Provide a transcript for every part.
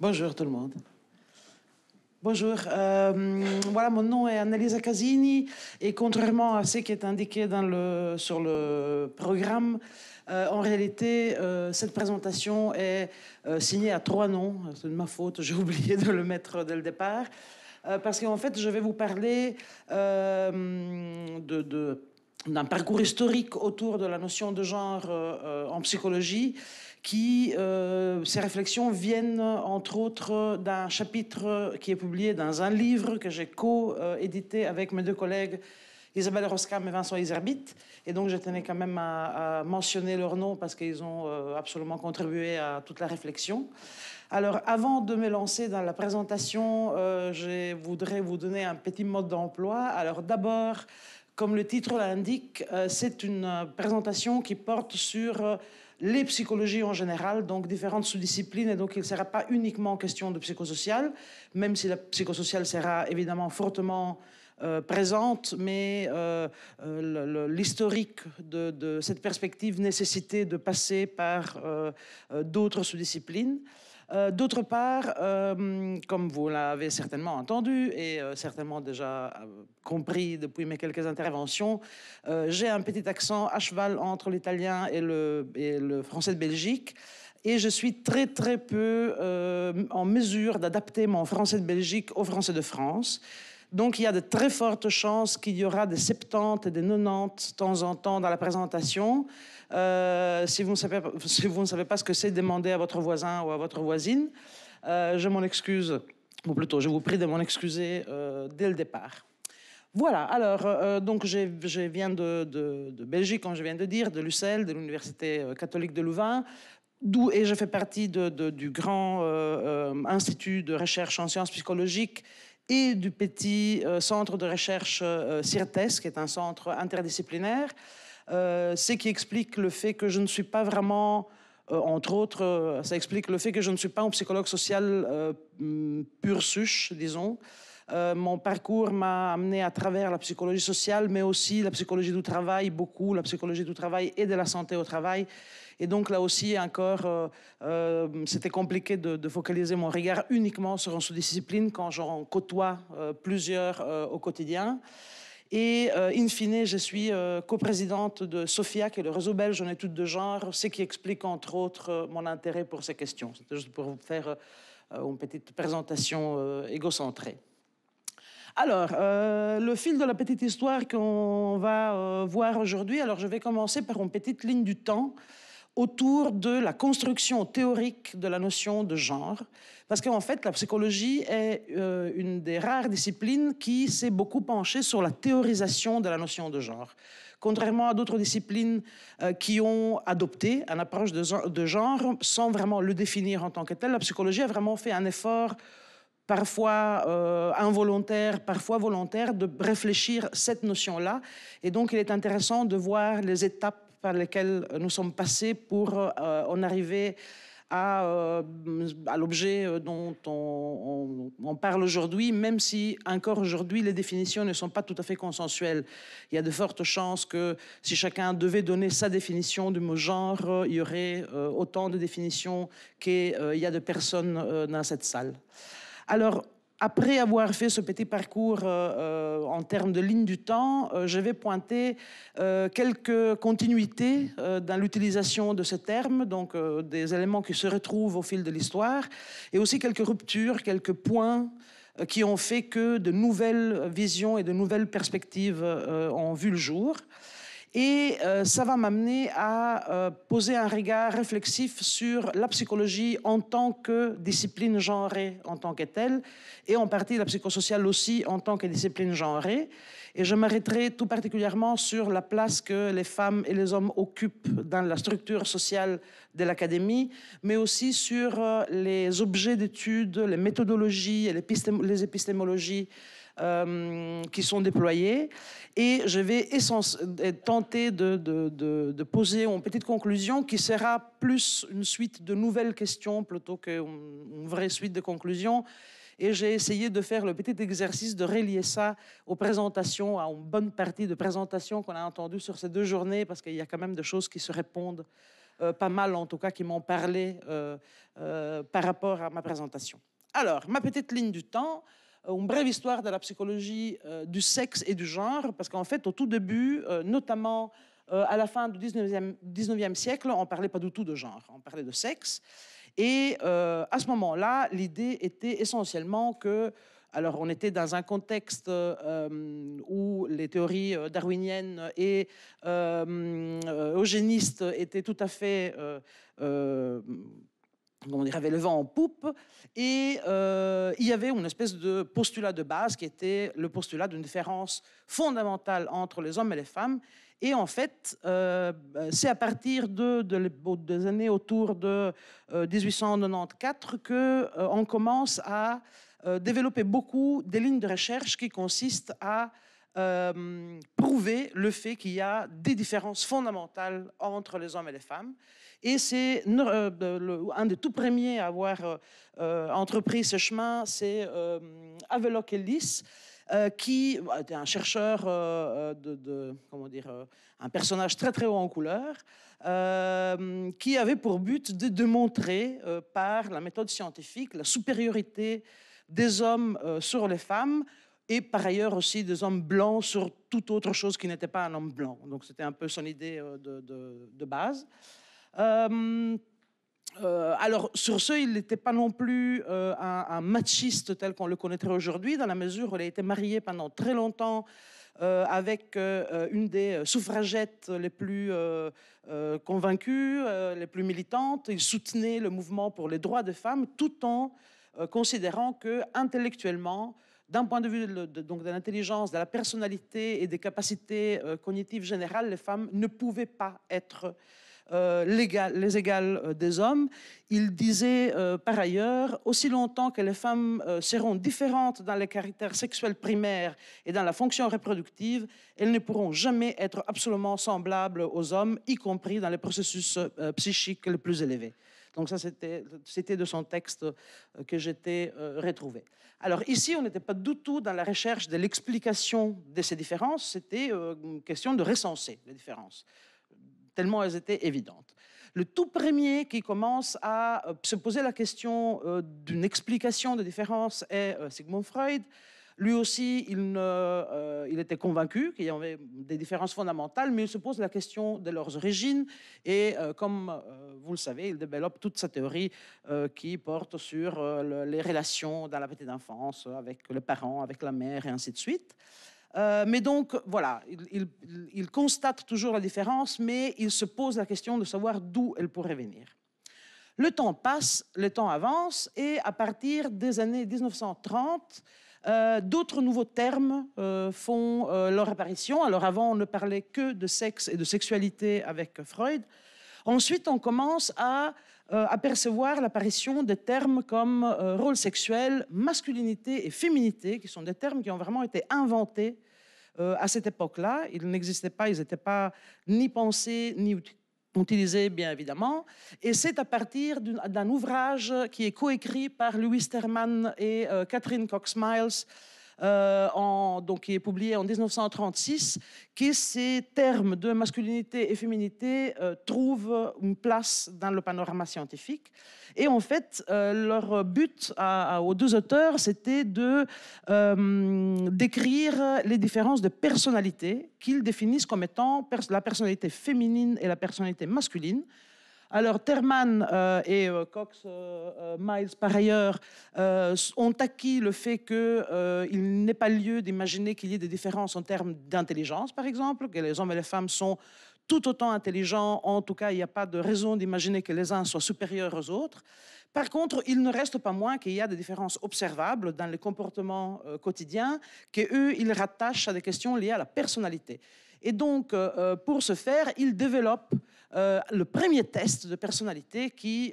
Bonjour tout le monde. Bonjour, euh, voilà, mon nom est Annalisa Casini et contrairement à ce qui est indiqué dans le, sur le programme, euh, en réalité, euh, cette présentation est signée à trois noms. C'est de ma faute, j'ai oublié de le mettre dès le départ. parce qu'en fait, je vais vous parler d'un parcours historique autour de la notion de genre en psychologie qui, euh, ces réflexions viennent entre autres d'un chapitre qui est publié dans un livre que j'ai co-édité avec mes deux collègues Isabelle Roscam et Vincent Iserbit. Et donc, je tenais quand même à, mentionner leurs noms parce qu'ils ont euh, absolument contribué à toute la réflexion. Alors, avant de me lancer dans la présentation, euh, je voudrais vous donner un petit mode d'emploi. Alors, d'abord, comme le titre l'indique, c'est une présentation qui porte sur les psychologies en général, donc différentes sous-disciplines, et donc il ne sera pas uniquement question de psychosocial, même si la psychosociale sera évidemment fortement euh, présente, mais euh, euh, l'historique de, de, cette perspective nécessitait de passer par d'autres sous-disciplines. Euh, d'autre part, euh, comme vous l'avez certainement entendu et euh, certainement déjà compris depuis mes quelques interventions, j'ai un petit accent à cheval entre l'italien et le, français de Belgique et je suis très très peu en mesure d'adapter mon français de Belgique au français de France. Donc il y a de très fortes chances qu'il y aura des 70 et des 90 de temps en temps dans la présentation. Euh, si, vous ne savez, si vous ne savez pas ce que c'est, demander à votre voisin ou à votre voisine. Euh, je m'en excuse, ou plutôt, je vous prie de m'en excuser euh, dès le départ. Voilà, alors, donc je, viens de, Belgique, comme je viens de dire, de l'UCL, de l'Université catholique de Louvain, d'où et je fais partie du grand institut de recherche en sciences psychologiques et du petit centre de recherche CIRTES, qui est un centre interdisciplinaire. Euh, c'est qui explique le fait que je ne suis pas vraiment, euh, entre autres, euh, ça explique le fait que je ne suis pas un psychologue social mm, pur suche, disons. mon parcours m'a amené à travers la psychologie sociale, mais aussi la psychologie du travail, beaucoup la psychologie du travail et de la santé au travail. Et donc là aussi, encore, c'était compliqué de, focaliser mon regard uniquement sur une sous-discipline quand j'en côtoie plusieurs au quotidien. Et euh, in fine, je suis euh, coprésidente de SOFIA, qui est le réseau belge en études de genre, ce qui explique entre autres euh, mon intérêt pour ces questions. C'était juste pour vous faire une petite présentation égocentrée. Alors, le fil de la petite histoire qu'on va voir aujourd'hui, alors je vais commencer par une petite ligne du temps autour de la construction théorique de la notion de genre, parce qu'en fait, la psychologie est euh, une des rares disciplines qui s'est beaucoup penchée sur la théorisation de la notion de genre. Contrairement à d'autres disciplines euh, qui ont adopté une approche de, genre sans vraiment le définir en tant que tel, la psychologie a vraiment fait un effort parfois euh, involontaire, parfois volontaire, de réfléchir cette notion-là. Et donc, il est intéressant de voir les étapes par lesquels nous sommes passés pour euh, en arriver à, euh, l'objet euh, dont on, on parle aujourd'hui, même si encore aujourd'hui les définitions ne sont pas tout à fait consensuelles. Il y a de fortes chances que si chacun devait donner sa définition du mot genre, il y aurait autant de définitions qu'il y a de personnes dans cette salle. Alors, après avoir fait ce petit parcours euh, euh, en termes de ligne du temps, euh, je vais pointer quelques continuités dans l'utilisation de ce terme, donc des éléments qui se retrouvent au fil de l'histoire, et aussi quelques ruptures, quelques points qui ont fait que de nouvelles visions et de nouvelles perspectives ont vu le jour. Et euh, ça va m'amener à euh, poser un regard réflexif sur la psychologie en tant que discipline genrée en tant que telle, et en partie la psychosociale aussi en tant que discipline genrée. Et je m'arrêterai tout particulièrement sur la place que les femmes et les hommes occupent dans la structure sociale de l'académie, mais aussi sur euh, les objets d'études, les méthodologies et les épistémologies euh, qui sont déployés. Et je vais euh, tenter de, de, de, poser une petite conclusion qui sera plus une suite de nouvelles questions plutôt qu'une vraie suite de conclusions. Et j'ai essayé de faire le petit exercice de relier ça aux présentations, à une bonne partie de présentations qu'on a entendues sur ces deux journées, parce qu'il y a quand même des choses qui se répondent, euh, pas mal en tout cas, qui m'ont parlé par rapport à ma présentation. Alors, ma petite ligne du temps, euh, une brève histoire de la psychologie euh, du sexe et du genre, parce qu'en fait, au tout début, euh, notamment à la fin du 19e, siècle, on ne parlait pas du tout de genre, on parlait de sexe. Et à ce moment-là, l'idée était essentiellement que alors, on était dans un contexte où les théories darwiniennes et eugénistes étaient tout à fait on dirait, avait le vent en poupe. Et euh, il y avait une espèce de postulat de base qui était le postulat d'une différence fondamentale entre les hommes et les femmes. Et en fait, euh, ben, c'est à partir de, des années autour de 1894 euh, que on commence à développer beaucoup des lignes de recherche qui consistent à euh, prouver le fait qu'il y a des différences fondamentales entre les hommes et les femmes. Et c'est euh, un des tout premiers à avoir euh, entrepris ce chemin, c'est Avelok Ellis. qui bah, était un chercheur de, comment dire, un personnage très très haut en couleur, qui avait pour but de démontrer par la méthode scientifique la supériorité des hommes sur les femmes et par ailleurs aussi des hommes blancs sur toute autre chose qui n'était pas un homme blanc. Donc c'était un peu son idée euh, de, base. Euh, euh, alors sur ce, il n'était pas non plus un, machiste tel qu'on le connaîtrait aujourd'hui, dans la mesure où il a été marié pendant très longtemps avec une des suffragettes les plus convaincues, les plus militantes. Il soutenait le mouvement pour les droits des femmes tout en considérant que intellectuellement, d'un point de vue de, l'intelligence, de la personnalité et des capacités euh, cognitives générales, les femmes ne pouvaient pas être euh, les égales euh, des hommes. Il disait par ailleurs, aussi longtemps que les femmes seront différentes dans les caractères sexuels primaires et dans la fonction reproductive, elles ne pourront jamais être absolument semblables aux hommes, y compris dans les processus psychiques les plus élevés. Donc ça, c'était de son texte euh, que j'étais euh, retrouvé. Alors ici, on n'était pas du tout dans la recherche de l'explication de ces différences, c'était euh, une question de recenser les différences, tellement elles étaient évidentes. Le tout premier qui commence à se poser la question d'une explication des différences est Sigmund Freud. Lui aussi, euh, il, était convaincu qu'il y avait des différences fondamentales, mais il se pose la question de leurs origines. Et euh, comme euh, vous le savez, il développe toute sa théorie qui porte sur les relations dans la petite enfance avec le parent, avec la mère, et ainsi de suite. mais donc, voilà, il, constate toujours la différence, mais il se pose la question de savoir d'où elle pourrait venir. Le temps passe, le temps avance, et à partir des années 1930, euh, d'autres nouveaux termes euh, font euh, leur apparition. Alors avant, on ne parlait que de sexe et de sexualité avec Freud. Ensuite, on commence à apercevoir l'apparition des termes comme rôle sexuel, masculinité et féminité, qui sont des termes qui ont vraiment été inventés à cette époque-là. Ils n'existaient pas, ils n'étaient pas ni pensés ni utilisé bien évidemment. Et c'est à partir d'un ouvrage qui est coécrit par Louis Sterman et euh, Catherine Cox-Miles euh, donc, qui est publié en 1936, que ces termes de masculinité et féminité euh, trouvent une place dans le panorama scientifique. Et en fait, euh, leur but aux deux auteurs, c'était de décrire les différences de personnalité qu'ils définissent comme étant la personnalité féminine et la personnalité masculine alors, Terman euh, et euh, Cox euh, Miles, par ailleurs, ont acquis le fait qu'il n'est pas lieu d'imaginer qu'il y ait des différences en termes d'intelligence, par exemple, que les hommes et les femmes sont tout autant intelligents. En tout cas, il n'y a pas de raison d'imaginer que les uns soient supérieurs aux autres. Par contre, il ne reste pas moins qu'il y a des différences observables dans les comportements quotidiens qu'eux, ils rattachent à des questions liées à la personnalité. Et donc, euh, euh, pour ce faire, il développe euh, le premier test de personnalité qui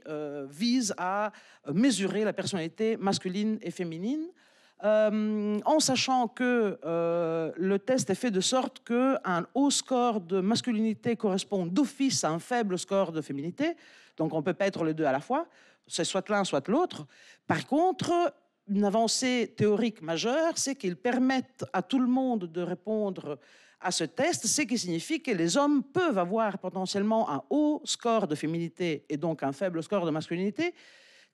vise à mesurer la personnalité masculine et féminine, en sachant que le test est fait de sorte qu'un haut score de masculinité correspond d'office à un faible score de féminité, donc on ne peut pas être les deux à la fois, c'est soit l'un, soit l'autre. Par contre, une avancée théorique majeure, c'est qu'ils permettent à tout le monde de répondre à ce test, ce qui signifie que les hommes peuvent avoir potentiellement un haut score de féminité et donc un faible score de masculinité,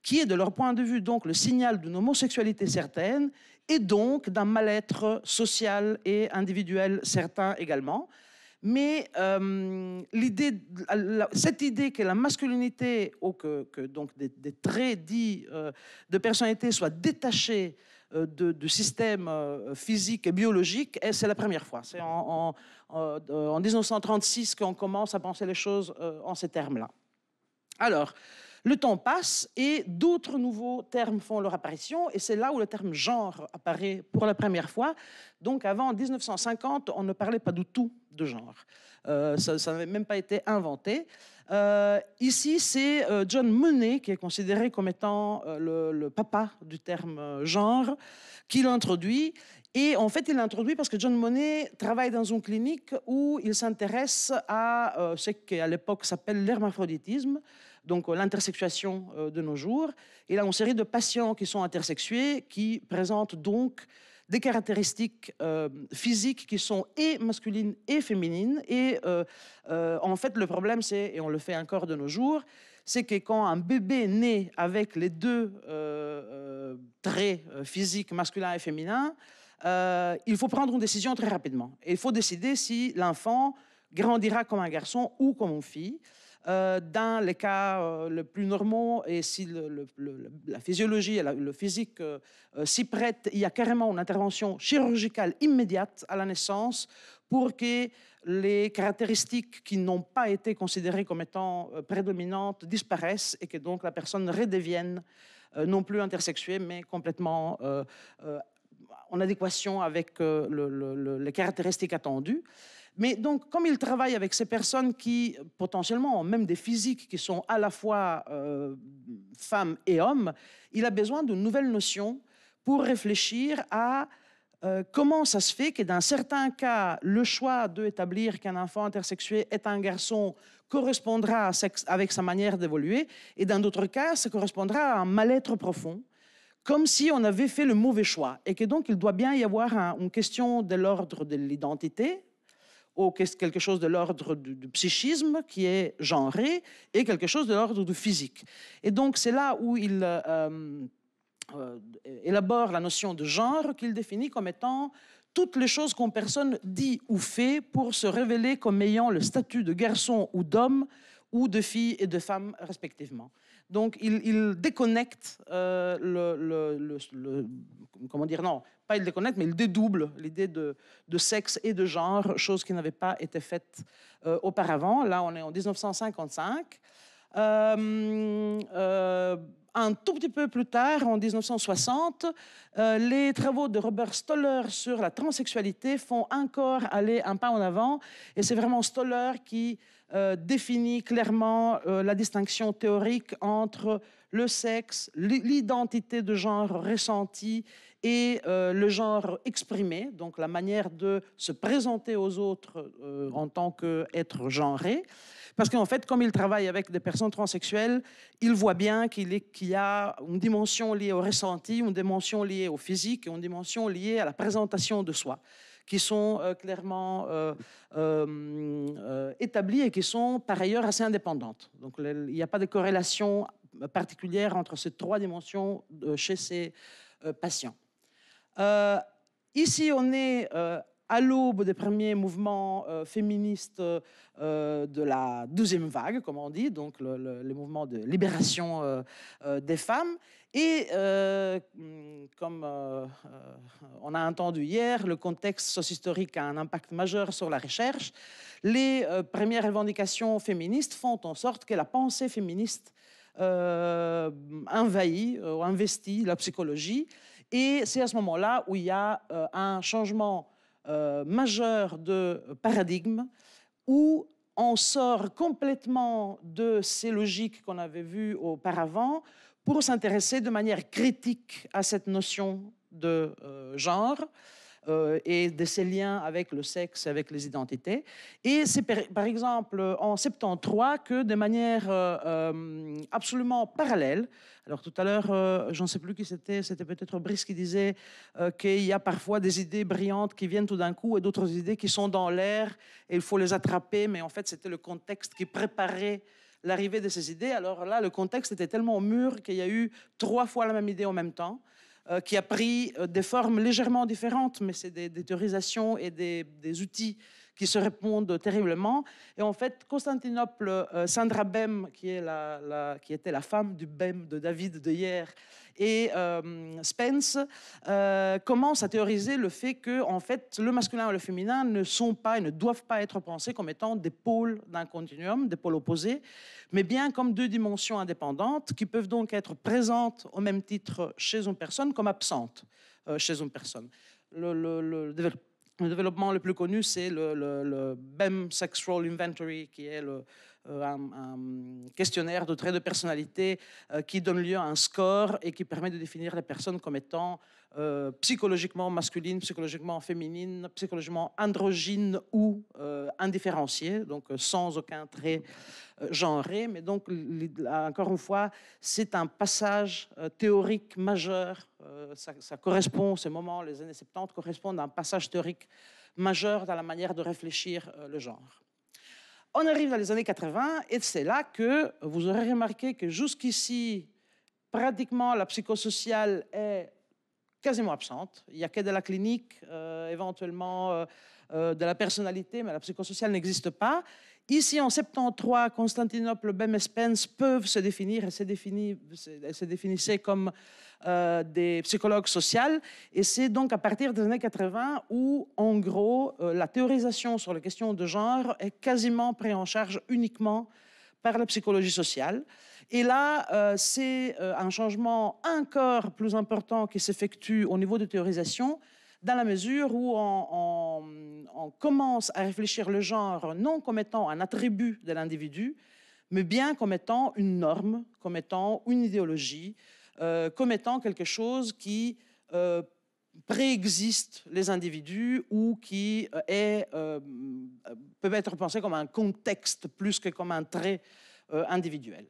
qui est de leur point de vue donc le signal d'une homosexualité certaine et donc d'un mal-être social et individuel certain également. Mais euh, cette idée que la masculinité ou que, donc des, traits dits euh, de personnalité soient détachés euh, de, du système euh, physique et biologique, et c'est la première fois. C'est en, 1936 euh, qu'on commence à penser les choses en ces termes-là. Alors, le temps passe et d'autres nouveaux termes font leur apparition et c'est là où le terme genre apparaît pour la première fois. Donc avant 1950, on ne parlait pas du tout de genre. ça n'avait même pas été inventé. Euh, ici, c'est euh, John Monet qui est considéré comme étant euh, le, papa du terme genre, qui l'introduit. Et en fait, il l'introduit parce que John Monet travaille dans une clinique où il s'intéresse à ce ce qu'à l'époque s'appelle l'hermaphroditisme, donc l'intersexuation de nos jours. Il a une série de patients qui sont intersexués, qui présentent donc des caractéristiques euh, physiques qui sont et masculines et féminines. Et euh, euh, en fait, le problème, c'est, et on le fait encore de nos jours, c'est que quand un bébé naît avec les deux traits physiques masculins et féminins, il faut prendre une décision très rapidement. il faut décider si l'enfant grandira comme un garçon ou comme une fille. Euh, dans les cas euh, les plus normaux, et si la physiologie et le physique euh, s'y prêtent, il y a carrément une intervention chirurgicale immédiate à la naissance pour que les caractéristiques qui n'ont pas été considérées comme étant prédominantes disparaissent et que donc la personne redevienne non plus intersexuée, mais complètement en adéquation avec les caractéristiques attendues. Mais donc, comme il travaille avec ces personnes qui, potentiellement, ont même des physiques qui sont à la fois euh, femmes et hommes, il a besoin de nouvelles notions pour réfléchir à euh, comment ça se fait que dans certains cas, le choix d'établir qu'un enfant intersexué est un garçon correspondra avec sa manière d'évoluer, et dans d'autres cas, ça correspondra à un mal-être profond, comme si on avait fait le mauvais choix, et que donc il doit bien y avoir une question de l'ordre de l'identité, au quelque chose de l'ordre du, psychisme qui est genré et quelque chose de l'ordre du physique. Et donc c'est là où il euh, euh, élabore la notion de genre qu'il définit comme étant toutes les choses qu'une personne dit ou fait pour se révéler comme ayant le statut de garçon ou d'homme ou de fille et de femme respectivement. Donc, il, déconnecte euh, le, Comment dire Non, pas il déconnecte, mais il dédouble l'idée de, sexe et de genre, chose qui n'avait pas été faite euh, auparavant. Là, on est en 1955. Euh, un tout petit peu plus tard, en 1960, les travaux de Robert Stoller sur la transsexualité font encore aller un pas en avant. Et c'est vraiment Stoller qui euh, définit clairement euh, la distinction théorique entre le sexe, l'identité de genre ressentie et euh, le genre exprimé, donc la manière de se présenter aux autres en tant qu'être genré. Parce qu'en fait, comme il travaille avec des personnes transsexuelles, il voit bien qu'il y a une dimension liée au ressenti, une dimension liée au physique et une dimension liée à la présentation de soi qui sont euh, clairement euh, euh, établies et qui sont par ailleurs assez indépendantes. Donc il n'y a pas de corrélation particulière entre ces trois dimensions chez ces patients. ici, on est à l'aube des premiers mouvements euh, féministes euh, de la deuxième vague, comme on dit, donc les mouvements de libération euh, des femmes. Et comme on a entendu hier, le contexte socio-historique a un impact majeur sur la recherche. Les premières revendications féministes font en sorte que la pensée féministe envahit ou investit la psychologie. Et c'est à ce moment-là où il y a un changement euh, majeur de paradigme où on sort complètement de ces logiques qu'on avait vues auparavant pour s'intéresser de manière critique à cette notion de euh, genre euh, et de ses liens avec le sexe, avec les identités. Et c'est par, exemple en 73 que, de manière euh, euh, absolument parallèle, alors tout à l'heure, j'en je sais plus qui c'était, c'était peut-être Brice qui disait qu'il y a parfois des idées brillantes qui viennent tout d'un coup et d'autres idées qui sont dans l'air et il faut les attraper, mais en fait c'était le contexte qui préparait l'arrivée de ces idées. Alors là, le contexte était tellement mûr qu'il y a eu trois fois la même idée en même temps. Euh, qui a pris euh, des formes légèrement différentes, mais c'est des, théorisations et des, outils qui se répondent terriblement. Et en fait, Constantinople, euh, Sandra Bem, qui, qui était la femme du Bem de David de hier, et euh, Spence euh, commence à théoriser le fait que, en fait, le masculin et le féminin ne sont pas et ne doivent pas être pensés comme étant des pôles d'un continuum, des pôles opposés, mais bien comme deux dimensions indépendantes qui peuvent donc être présentes au même titre chez une personne comme absentes euh, chez une personne. Le, le, le développement le plus connu, c'est le, le, le, BEM Sexual Inventory, qui est euh, un, questionnaire de traits de personnalité euh, qui donne lieu à un score et qui permet de définir les personnes comme étant euh, psychologiquement masculines, psychologiquement féminines, psychologiquement androgynes ou indifférenciées, donc sans aucun trait euh, genre, Mais donc, encore une fois, c'est un passage euh, théorique majeur. Euh, ça, correspond, ces moments, les années 70, correspondent à un passage théorique majeur dans la manière de réfléchir le genre. On arrive dans les années 80 et c'est là que vous aurez remarqué que jusqu'ici, pratiquement la psychosociale est quasiment absente. Il n'y a que de la clinique, éventuellement de la personnalité, mais la psychosociale n'existe pas. Ici, en 73, Constantinople, Bem et Spence peuvent se définir et se, définissaient comme euh, des psychologues sociaux. Et c'est donc à partir des années 80 où, en gros, euh, la théorisation sur les questions de genre est quasiment prise en charge uniquement par la psychologie sociale. Et là, euh, c'est un changement encore plus important qui s'effectue au niveau de théorisation dans la mesure où on, commence à réfléchir le genre non comme étant un attribut de l'individu, mais bien comme étant une norme, comme étant une idéologie, euh, comme étant quelque chose qui euh, préexiste les individus ou qui euh, est, peut être pensé comme un contexte plus que comme un trait individuel.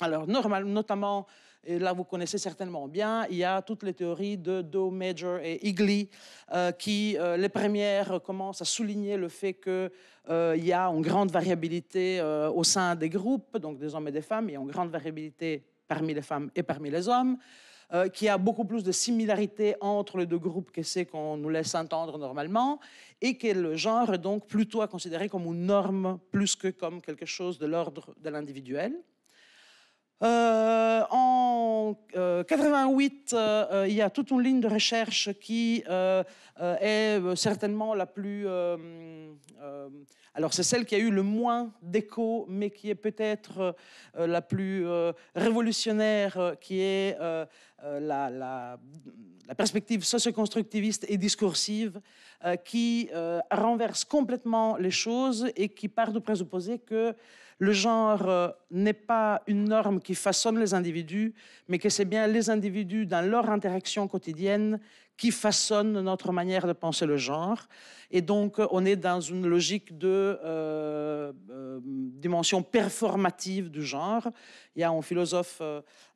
Alors, notamment et là vous connaissez certainement bien, il y a toutes les théories de Doe, Major et Igli, euh, qui, euh, les premières, commencent à souligner le fait qu'il euh, y a une grande variabilité au sein des groupes, donc des hommes et des femmes, il y a une grande variabilité parmi les femmes et parmi les hommes. qu'il qui a beaucoup plus de similarité entre les deux groupes que ce qu'on nous laisse entendre normalement, et que le genre est donc plutôt à considérer comme une norme plus que comme quelque chose de l'ordre de l'individuel. Euh, en 1988, euh, euh, il y a toute une ligne de recherche qui est certainement la plus... alors c'est celle qui a eu le moins d'écho, mais qui est peut-être la plus révolutionnaire, qui est la, la, la, perspective socioconstructiviste et discursive, qui renverse complètement les choses et qui part du présupposé que le genre euh, n'est pas une norme qui façonne les individus, mais que c'est bien les individus dans leur interaction quotidienne qui façonnent notre manière de penser le genre. Et donc, on est dans une logique de euh, euh, dimension performative du genre. Il y a un philosophe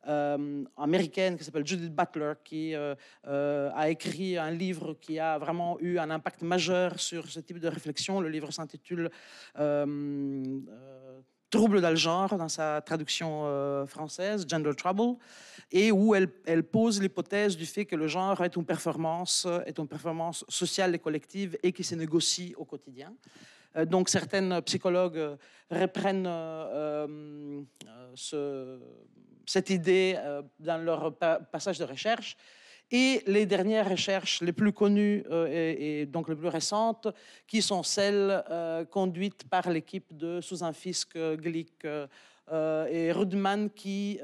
américaine qui s'appelle Judith Butler qui a écrit un livre qui a vraiment eu un impact majeur sur ce type de réflexion. Le livre s'intitule Trouble dans le genre, dans sa traduction euh, française, Gender Trouble, et où elle, pose l'hypothèse du fait que le genre est une performance, est une performance sociale et collective et qui se négocie au quotidien. Euh, donc certaines psychologues reprennent euh, cette idée dans leur passage de recherche et les dernières recherches les plus connues euh, et, donc les plus récentes, qui sont celles euh, conduites par l'équipe de Susan Fisk, euh, Glick et Rudman, qui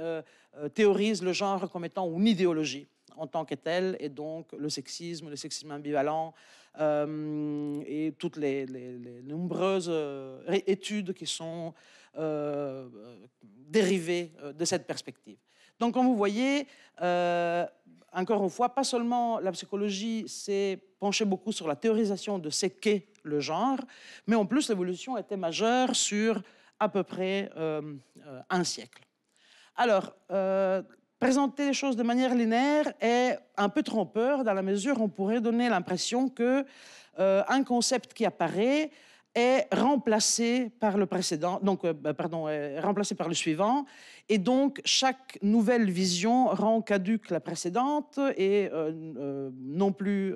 théorisent le genre comme étant une idéologie en tant que telle, et donc le sexisme, le sexisme ambivalent, et toutes les nombreuses études qui sont dérivées de cette perspective. Donc, comme vous voyez, euh, encore une fois, pas seulement la psychologie s'est penchée beaucoup sur la théorisation de ce qu'est le genre, mais en plus, l'évolution était majeure sur à peu près euh, euh, un siècle. Alors, présenter les choses de manière linéaire est un peu trompeur dans la mesure où on pourrait donner l'impression que un concept qui apparaît est remplacé par le précédent, donc euh, bah, pardon, euh, par le suivant, et donc chaque nouvelle vision rend caduque la précédente et euh, non plus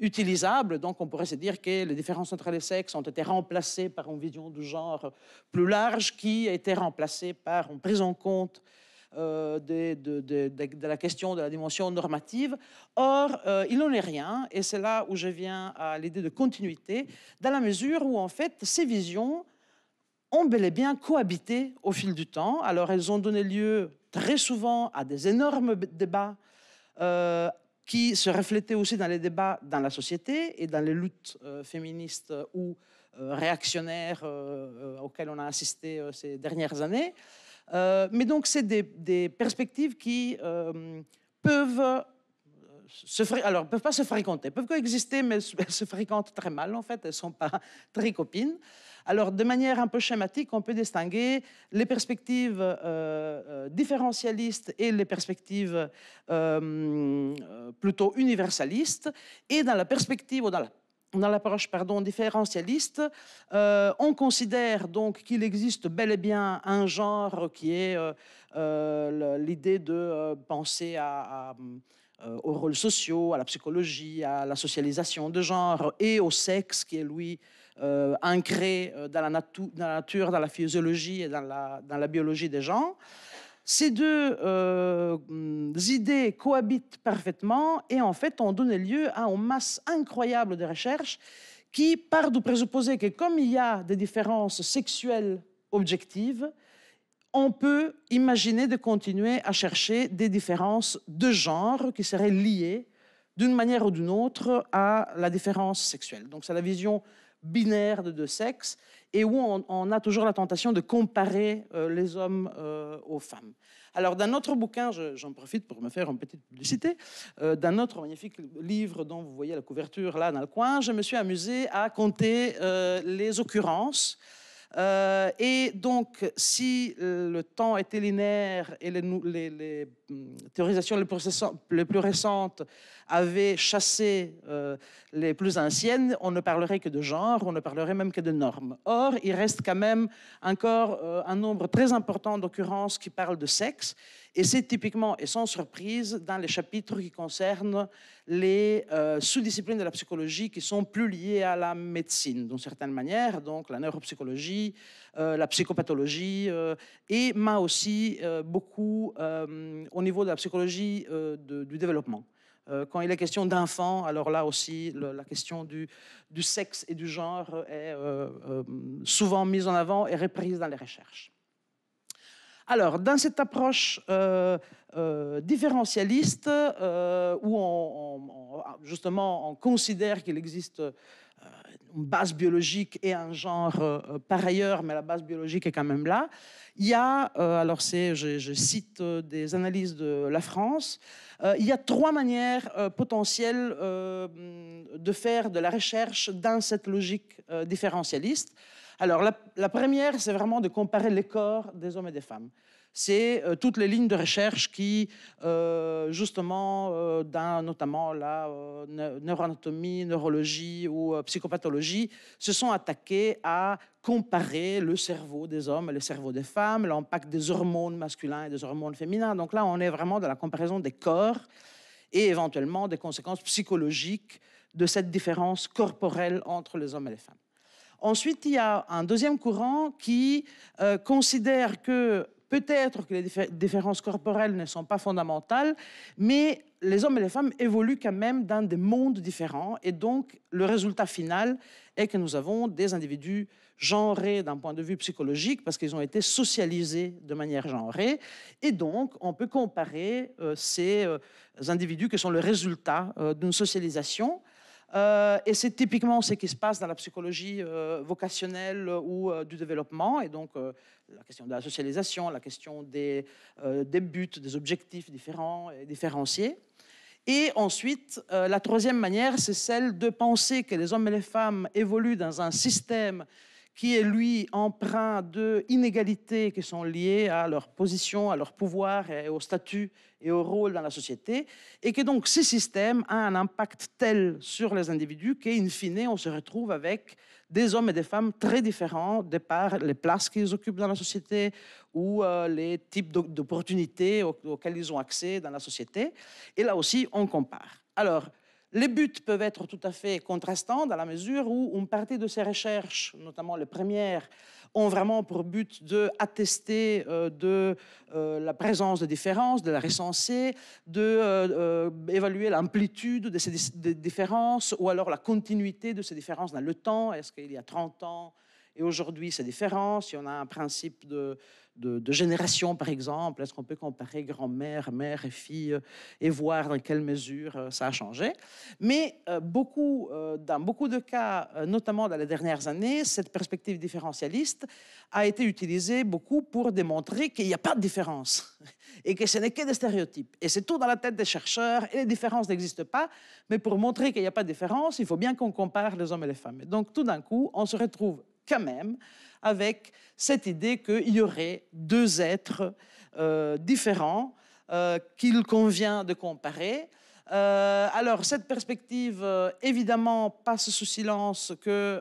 utilisable. Donc on pourrait se dire que les différences entre les sexes ont été remplacées par une vision du genre plus large qui a été remplacée par, une prise en compte euh, de, la question de la dimension normative. Or, euh, il n'en est rien, et c'est là où je viens à l'idée de continuité, dans la mesure où, en fait, ces visions ont bel et bien cohabité au fil du temps. Alors, elles ont donné lieu très souvent à des énormes débats. Euh, qui se reflétaient aussi dans les débats dans la société et dans les luttes féministes ou réactionnaires auxquelles on a assisté ces dernières années. Euh, mais donc, c'est des, perspectives qui euh, peuvent euh, se alors peuvent pas se fréquenter, peuvent coexister, mais se fréquentent très mal en fait. Elles sont pas très copines. Alors, de manière un peu schématique, on peut distinguer les perspectives euh, différentialistes et les perspectives plutôt universalistes. Et dans la perspective ou dans la dans l'approche pardon différentialiste, euh, on considère donc qu'il existe bel et bien un genre qui est euh, euh, l'idée de penser à, aux rôles sociaux, à la psychologie, à la socialisation de genre et au sexe qui est lui ancré dans la, nature, dans la physiologie et dans la, dans la biologie des gens. Ces deux euh, idées cohabitent parfaitement et en fait ont donné lieu à une masse incroyable de recherches qui part du présupposé que comme il y a des différences sexuelles objectives, on peut imaginer de continuer à chercher des différences de genre qui seraient liées d'une manière ou d'une autre à la différence sexuelle. Donc c'est la vision binaire de deux sexes et où on, a toujours la tentation de comparer euh, les hommes euh, aux femmes. Alors, d'un autre bouquin, j'en profite pour me faire une petite publicité, euh, d'un autre magnifique livre dont vous voyez la couverture là dans le coin, je me suis amusé à compter les occurrences. et donc, si le temps était linéaire et les, les, les Hum, théorisation les plus, les plus récentes avaient chassé euh, les plus anciennes, on ne parlerait que de genre, on ne parlerait même que de normes. Or, il reste quand même encore euh, un nombre très important d'occurrences qui parlent de sexe, et c'est typiquement et sans surprise dans les chapitres qui concernent les euh, sous-disciplines de la psychologie qui sont plus liées à la médecine, d'une certaine manière, donc la neuropsychologie, la psychopathologie, et m'a aussi beaucoup au niveau de la psychologie euh, du développement. Euh, quand il est question d'enfants, alors là aussi, la question du, sexe et du genre est euh, souvent mise en avant et reprise dans les recherches. Alors, dans cette approche différentialiste, où justement on considère qu'il existe euh, une base biologique et un genre euh, euh, par ailleurs, mais la base biologique est quand même là. Il y a, alors c'est, je, cite des analyses de la France, il y a trois manières potentielles de faire de la recherche dans cette logique différentialiste. Alors la première, c'est vraiment de comparer les corps des hommes et des femmes c'est euh, toutes les lignes de recherche qui, euh, justement, euh, dans notamment la neuroanatomie, neurologie ou psychopathologie, se sont attaquées à comparer le cerveau des hommes et le cerveau des femmes, l'impact des hormones masculins et des hormones féminins. Donc là, on est vraiment dans la comparaison des corps et éventuellement des conséquences psychologiques de cette différence corporelle entre les hommes et les femmes. Ensuite, il y a un deuxième courant qui considère que Peut-être que les différences corporelles ne sont pas fondamentales, mais les hommes et les femmes évoluent quand même dans des mondes différents. Et donc, le résultat final est que nous avons des individus genrés d'un point de vue psychologique parce qu'ils ont été socialisés de manière genrée. Et donc, on peut comparer euh, ces euh, individus qui sont le résultat euh, d'une socialisation euh, et c'est typiquement ce qui se passe dans la psychologie euh, vocationnelle ou euh, du développement. Et donc, la question de la socialisation, la question des, des buts, des objectifs différents et différenciés. Et ensuite, la troisième manière, c'est celle de penser que les hommes et les femmes évoluent dans un système qui est lui emprunt de inégalités qui sont liées à leur position, à leur pouvoir, et au statut et au rôle dans la société, et que donc ces système a un impact tel sur les individus qu'in fine, on se retrouve avec des hommes et des femmes très différents de par les places qu'ils occupent dans la société ou euh, les types d'opportunités auxquelles ils ont accès dans la société. Et là aussi, on compare. Alors, les buts peuvent être tout à fait contrastants dans la mesure où une partie de ces recherches, notamment les premières, ont vraiment pour but de attester euh, de euh, la présence de différences, de la recenser, de euh, évaluer l'amplitude de ces différences ou alors la continuité de ces différences dans le temps. Est-ce qu'il y a 30 ans et aujourd'hui ces différences si on a un principe de, de, génération, par exemple. Est-ce qu'on peut comparer grand-mère, mère et fille euh, et voir dans quelle mesure euh, ça a changé Mais euh, beaucoup, dans beaucoup de cas, notamment dans les dernières années, cette perspective différentialiste a été utilisée beaucoup pour démontrer qu'il n'y a pas de différence et que ce n'est que des stéréotypes. Et c'est tout dans la tête des chercheurs et les différences n'existent pas. Mais pour montrer qu'il n'y a pas de différence, il faut bien qu'on compare les hommes et les femmes. Et donc tout d'un coup, on se retrouve quand même avec cette idée qu'il y aurait deux êtres euh, différents euh, qu'il convient de comparer. Euh, alors cette perspective, évidemment, passe sous silence que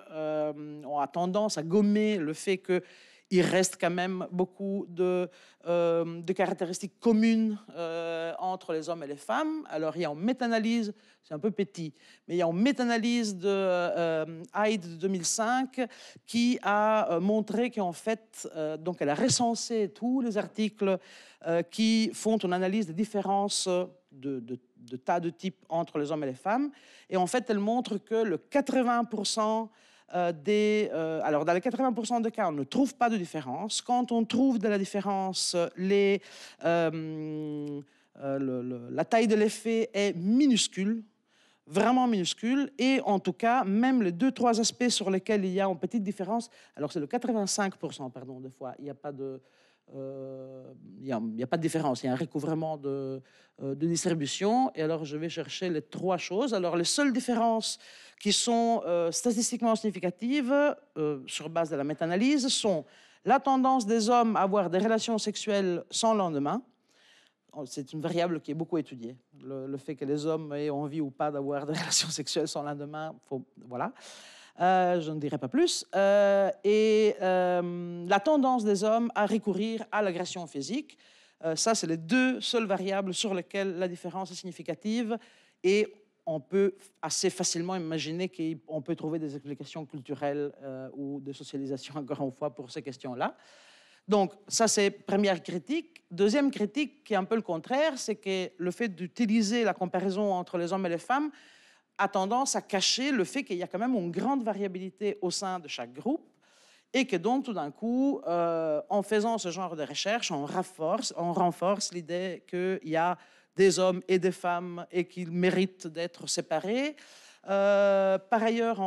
on a tendance à gommer le fait que il reste quand même beaucoup de, euh, de caractéristiques communes euh, entre les hommes et les femmes. Alors, il y a en méta-analyse, c'est un peu petit, mais il y a en méta-analyse de euh, Hyde de 2005 qui a euh, montré qu'en fait, donc elle a recensé tous les articles qui font une analyse des différences de, de tas de types entre les hommes et les femmes. Et en fait, elle montre que le 80% euh, des... Euh, alors, dans les 80% des cas, on ne trouve pas de différence. Quand on trouve de la différence, les, euh, la taille de l'effet est minuscule vraiment minuscule. Et en tout cas, même les deux, trois aspects sur lesquels il y a une petite différence, alors c'est le 85%, pardon, des fois, il n'y a pas de, il euh, n'y a, pas de différence. Il y a un recouvrement euh, de, distribution. Et alors, je vais chercher les trois choses. Alors, les seules différences qui sont euh, statistiquement significatives sur base de la méta-analyse sont la tendance des hommes à avoir des relations sexuelles sans lendemain. Oh, c'est une variable qui est beaucoup étudiée. Le, le, fait que les hommes aient envie ou pas d'avoir des relations sexuelles sans lendemain, faut, voilà. Euh, je ne dirai pas plus. Euh, et euh, la tendance des hommes à recourir à l'agression physique. ça, c'est les deux seules variables sur lesquelles la différence est significative. Et on peut assez facilement imaginer qu'on peut trouver des explications culturelles ou de socialisation, encore une fois, pour ces questions-là. Donc, ça, c'est première critique. Deuxième critique, qui est un peu le contraire, c'est que le fait d'utiliser la comparaison entre les hommes et les femmes a tendance à cacher le fait qu'il y a quand même une grande variabilité au sein de chaque groupe et que donc tout d'un coup, euh, en faisant ce genre de recherche, on renforce, l'idée qu'il y a des hommes et des femmes et qu'ils méritent d'être séparés. Euh, par ailleurs,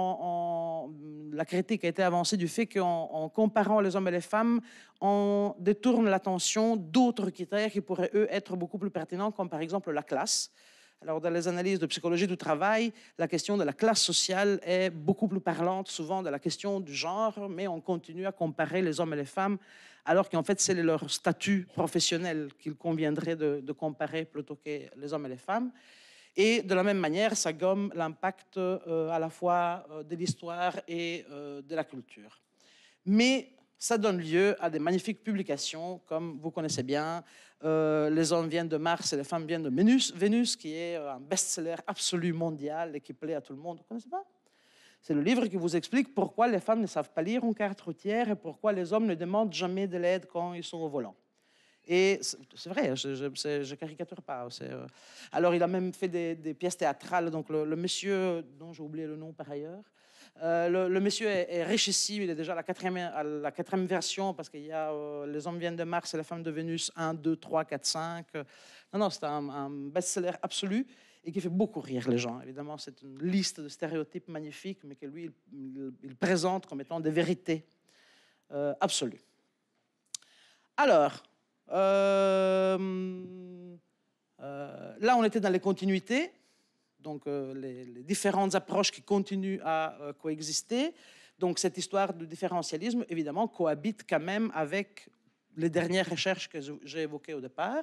la critique a été avancée du fait qu'en comparant les hommes et les femmes, on détourne l'attention d'autres critères qui pourraient, eux, être beaucoup plus pertinents, comme par exemple la classe. Alors, dans les analyses de psychologie du travail, la question de la classe sociale est beaucoup plus parlante souvent de la question du genre, mais on continue à comparer les hommes et les femmes, alors qu'en fait, c'est leur statut professionnel qu'il conviendrait de, comparer plutôt que les hommes et les femmes. Et de la même manière, ça gomme l'impact euh, à la fois euh, de l'histoire et euh, de la culture. Mais ça donne lieu à des magnifiques publications, comme vous connaissez bien. Euh, les hommes viennent de Mars et les femmes viennent de Vénus, Vénus qui est un best-seller absolu mondial et qui plaît à tout le monde. Vous connaissez pas C'est le livre qui vous explique pourquoi les femmes ne savent pas lire en carte routière et pourquoi les hommes ne demandent jamais de l'aide quand ils sont au volant. Et c'est vrai, je, je, caricature pas. Euh. Alors, il a même fait des, pièces théâtrales. Donc, le monsieur, dont j'ai oublié le nom par ailleurs, euh, le, monsieur est, est, richissime, il est déjà à la quatrième, à la version parce qu'il y a euh, Les hommes viennent de Mars et la femme de Vénus 1, 2, 3, 4, 5. Non, non, c'est un, best-seller absolu et qui fait beaucoup rire les gens. Évidemment, c'est une liste de stéréotypes magnifiques, mais que lui, il, présente comme étant des vérités euh, absolues. Alors, là, on était dans les continuités donc euh, les, différentes approches qui continuent à euh, coexister. Donc cette histoire du différentialisme, évidemment, cohabite quand même avec les dernières recherches que j'ai évoquées au départ.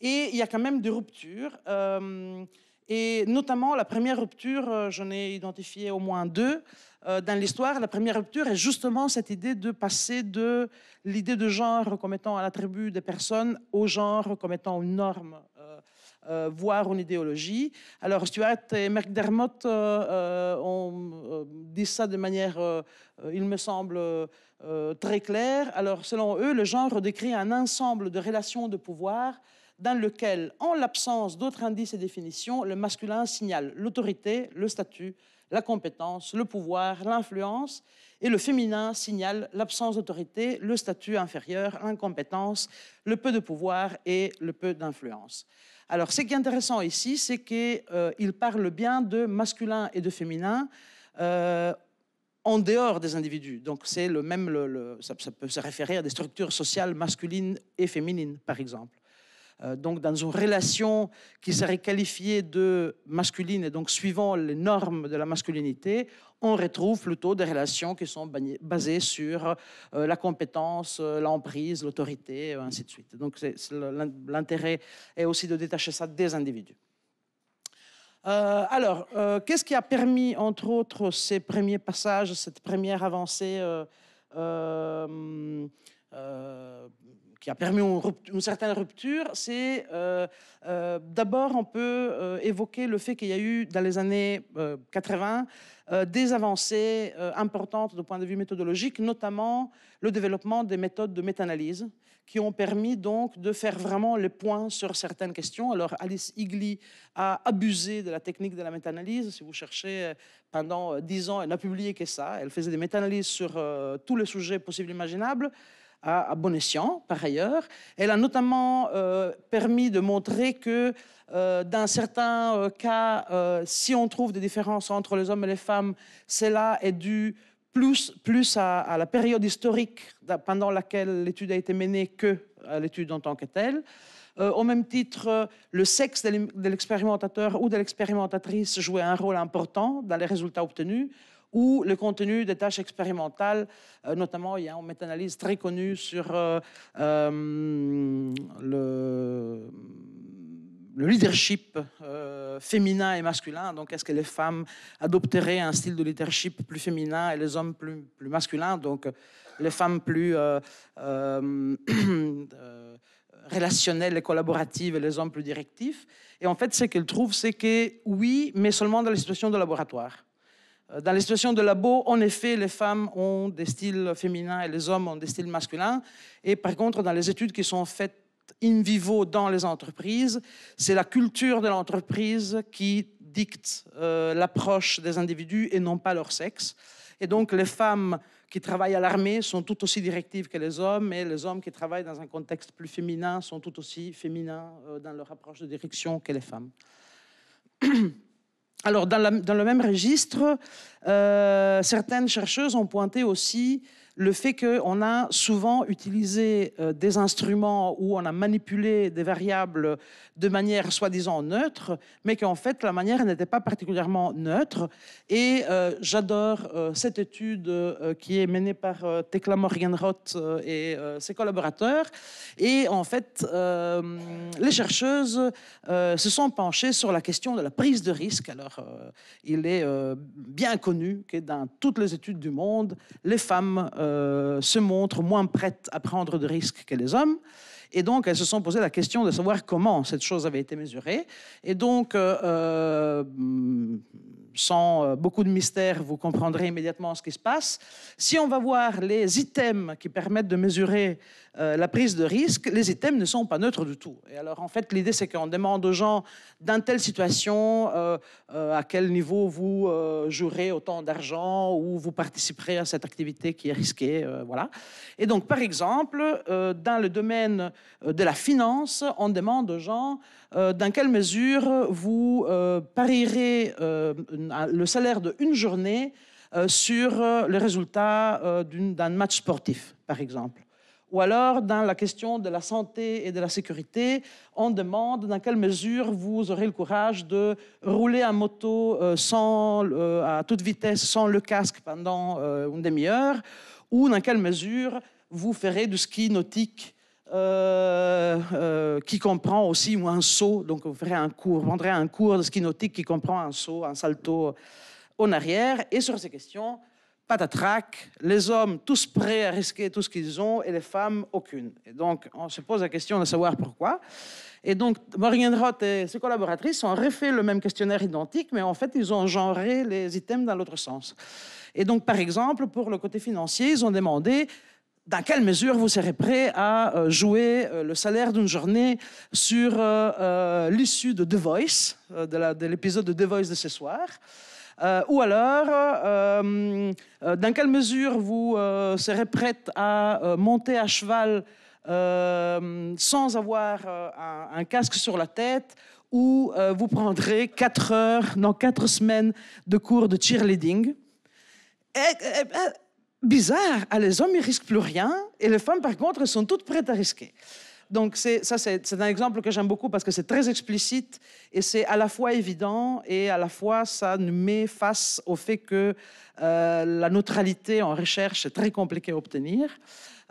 Et il y a quand même des ruptures. Euh, et notamment, la première rupture, j'en ai identifié au moins deux dans l'histoire. La première rupture est justement cette idée de passer de l'idée de genre comme étant à l'attribut des personnes au genre comme étant une norme voire euh, voir une idéologie. Alors Stuart et McDermott euh, euh, ont euh, dit ça de manière, il me semble, très claire. Alors selon eux, le genre décrit un ensemble de relations de pouvoir dans lequel, en l'absence d'autres indices et définitions, le masculin signale l'autorité, le statut, la compétence, le pouvoir, l'influence, et le féminin signale l'absence d'autorité, le statut inférieur, l'incompétence, le peu de pouvoir et le peu d'influence. Alors, ce qui est intéressant ici, c'est qu'il euh, parle bien de masculin et de féminin euh, en dehors des individus. Donc, c'est le même, ça, peut se référer à des structures sociales masculines et féminines, par exemple. Euh, donc dans une relation qui serait qualifiée de masculine et donc suivant les normes de la masculinité, on retrouve plutôt des relations qui sont basées sur euh, la compétence, euh, l'emprise, l'autorité, ainsi de suite. Donc l'intérêt est aussi de détacher ça des individus. alors, qu'est-ce qui a permis, entre autres, ces premiers passages, cette première avancée qui a permis une, certaine rupture, c'est euh, euh, d'abord on peut euh, évoquer le fait qu'il y a eu dans les années 80 des avancées importantes du point de vue méthodologique, notamment le développement des méthodes de méta-analyse qui ont permis donc de faire vraiment les points sur certaines questions. Alors Alice Igli a abusé de la technique de la méta-analyse. Si vous cherchez, pendant dix ans, elle n'a publié que ça. Elle faisait des méta-analyses sur tous les sujets possibles et imaginables à, bon escient, par ailleurs. Elle a notamment euh, permis de montrer que euh, dans certains euh, cas, si on trouve des différences entre les hommes et les femmes, cela est dû plus, plus à, la période historique pendant laquelle l'étude a été menée que à l'étude en tant que telle. au même titre, le sexe de l'expérimentateur ou de l'expérimentatrice jouait un rôle important dans les résultats obtenus ou le contenu des tâches expérimentales. Euh, notamment, il y a une méta-analyse très connue sur euh, euh, le le leadership féminin et masculin. Donc, est-ce que les femmes adopteraient un style de leadership plus féminin et les hommes plus, plus masculins Donc, les femmes plus relationnelles et collaboratives et les hommes plus directifs. Et en fait, ce qu'elles trouvent, c'est que oui, mais seulement dans les situations de laboratoire. Euh, dans les situations de labo, en effet, les femmes ont des styles féminins et les hommes ont des styles masculins. Et par contre, dans les études qui sont faites in vivo dans les entreprises, c'est la culture de l'entreprise qui dicte euh, l'approche des individus et non pas leur sexe. Et donc les femmes qui travaillent à l'armée sont tout aussi directives que les hommes, et les hommes qui travaillent dans un contexte plus féminin sont tout aussi féminins euh, dans leur approche de direction que les femmes. Alors, dans, le même registre, euh, certaines chercheuses ont pointé aussi le fait qu'on a souvent utilisé euh, des instruments où on a manipulé des variables de manière soi-disant neutre, mais qu'en fait la manière n'était pas particulièrement neutre. Et euh, j'adore euh, cette étude qui est menée par Tekla Morgenroth et ses collaborateurs. Et en fait, les chercheuses se sont penchées sur la question de la prise de risque. Alors, il est bien connu que dans toutes les études du monde, les femmes euh, se montrent moins prêtes à prendre de risques que les hommes. Et donc, elles se sont posées la question de savoir comment cette chose avait été mesurée. Et donc, euh, euh sans euh, beaucoup de mystère, vous comprendrez immédiatement ce qui se passe. Si on va voir les items qui permettent de mesurer euh, la prise de risque, les items ne sont pas neutres du tout. Et alors, en fait, l'idée, c'est qu'on demande aux gens, dans telle situation, euh, à quel niveau vous jouerez autant d'argent ou vous participerez à cette activité qui est risquée. voilà. Et donc, par exemple, dans le domaine de la finance, on demande aux gens euh, dans quelle mesure vous euh, parierez euh, le salaire d'une journée sur le résultat d'un match sportif, par exemple. Ou alors, dans la question de la santé et de la sécurité, on demande dans quelle mesure vous aurez le courage de rouler en moto à toute vitesse sans le casque pendant une demi-heure, ou dans quelle mesure vous ferez du ski nautique euh, euh, qui comprend aussi ou un saut. Donc, on ferait un cours, vendrait un cours de ski nautique qui comprend un saut, un salto en arrière. Et sur ces questions, patatrac, les hommes tous prêts à risquer tout ce qu'ils ont et les femmes aucune. Et donc, on se pose la question de savoir pourquoi. Et donc, Morgan Roth et ses collaboratrices ont refait le même questionnaire identique, mais en fait, ils ont genré les items dans l'autre sens. Et donc, par exemple, pour le côté financier, ils ont demandé dans quelle mesure vous serez prêt à euh, jouer euh, le salaire d'une journée sur euh, l'issue de The Voice, de l'épisode de, The Voice de ce soir ou alors, dans quelle mesure vous serez prête à monter à cheval sans avoir un, casque sur la tête, ou vous prendrez 4 heures, dans quatre semaines de cours de cheerleading. et, bizarre. Ah, les hommes, ne risquent plus rien et les femmes, par contre, sont toutes prêtes à risquer. Donc ça, c'est un exemple que j'aime beaucoup parce que c'est très explicite et c'est à la fois évident et à la fois ça nous met face au fait que euh, la neutralité en recherche est très compliquée à obtenir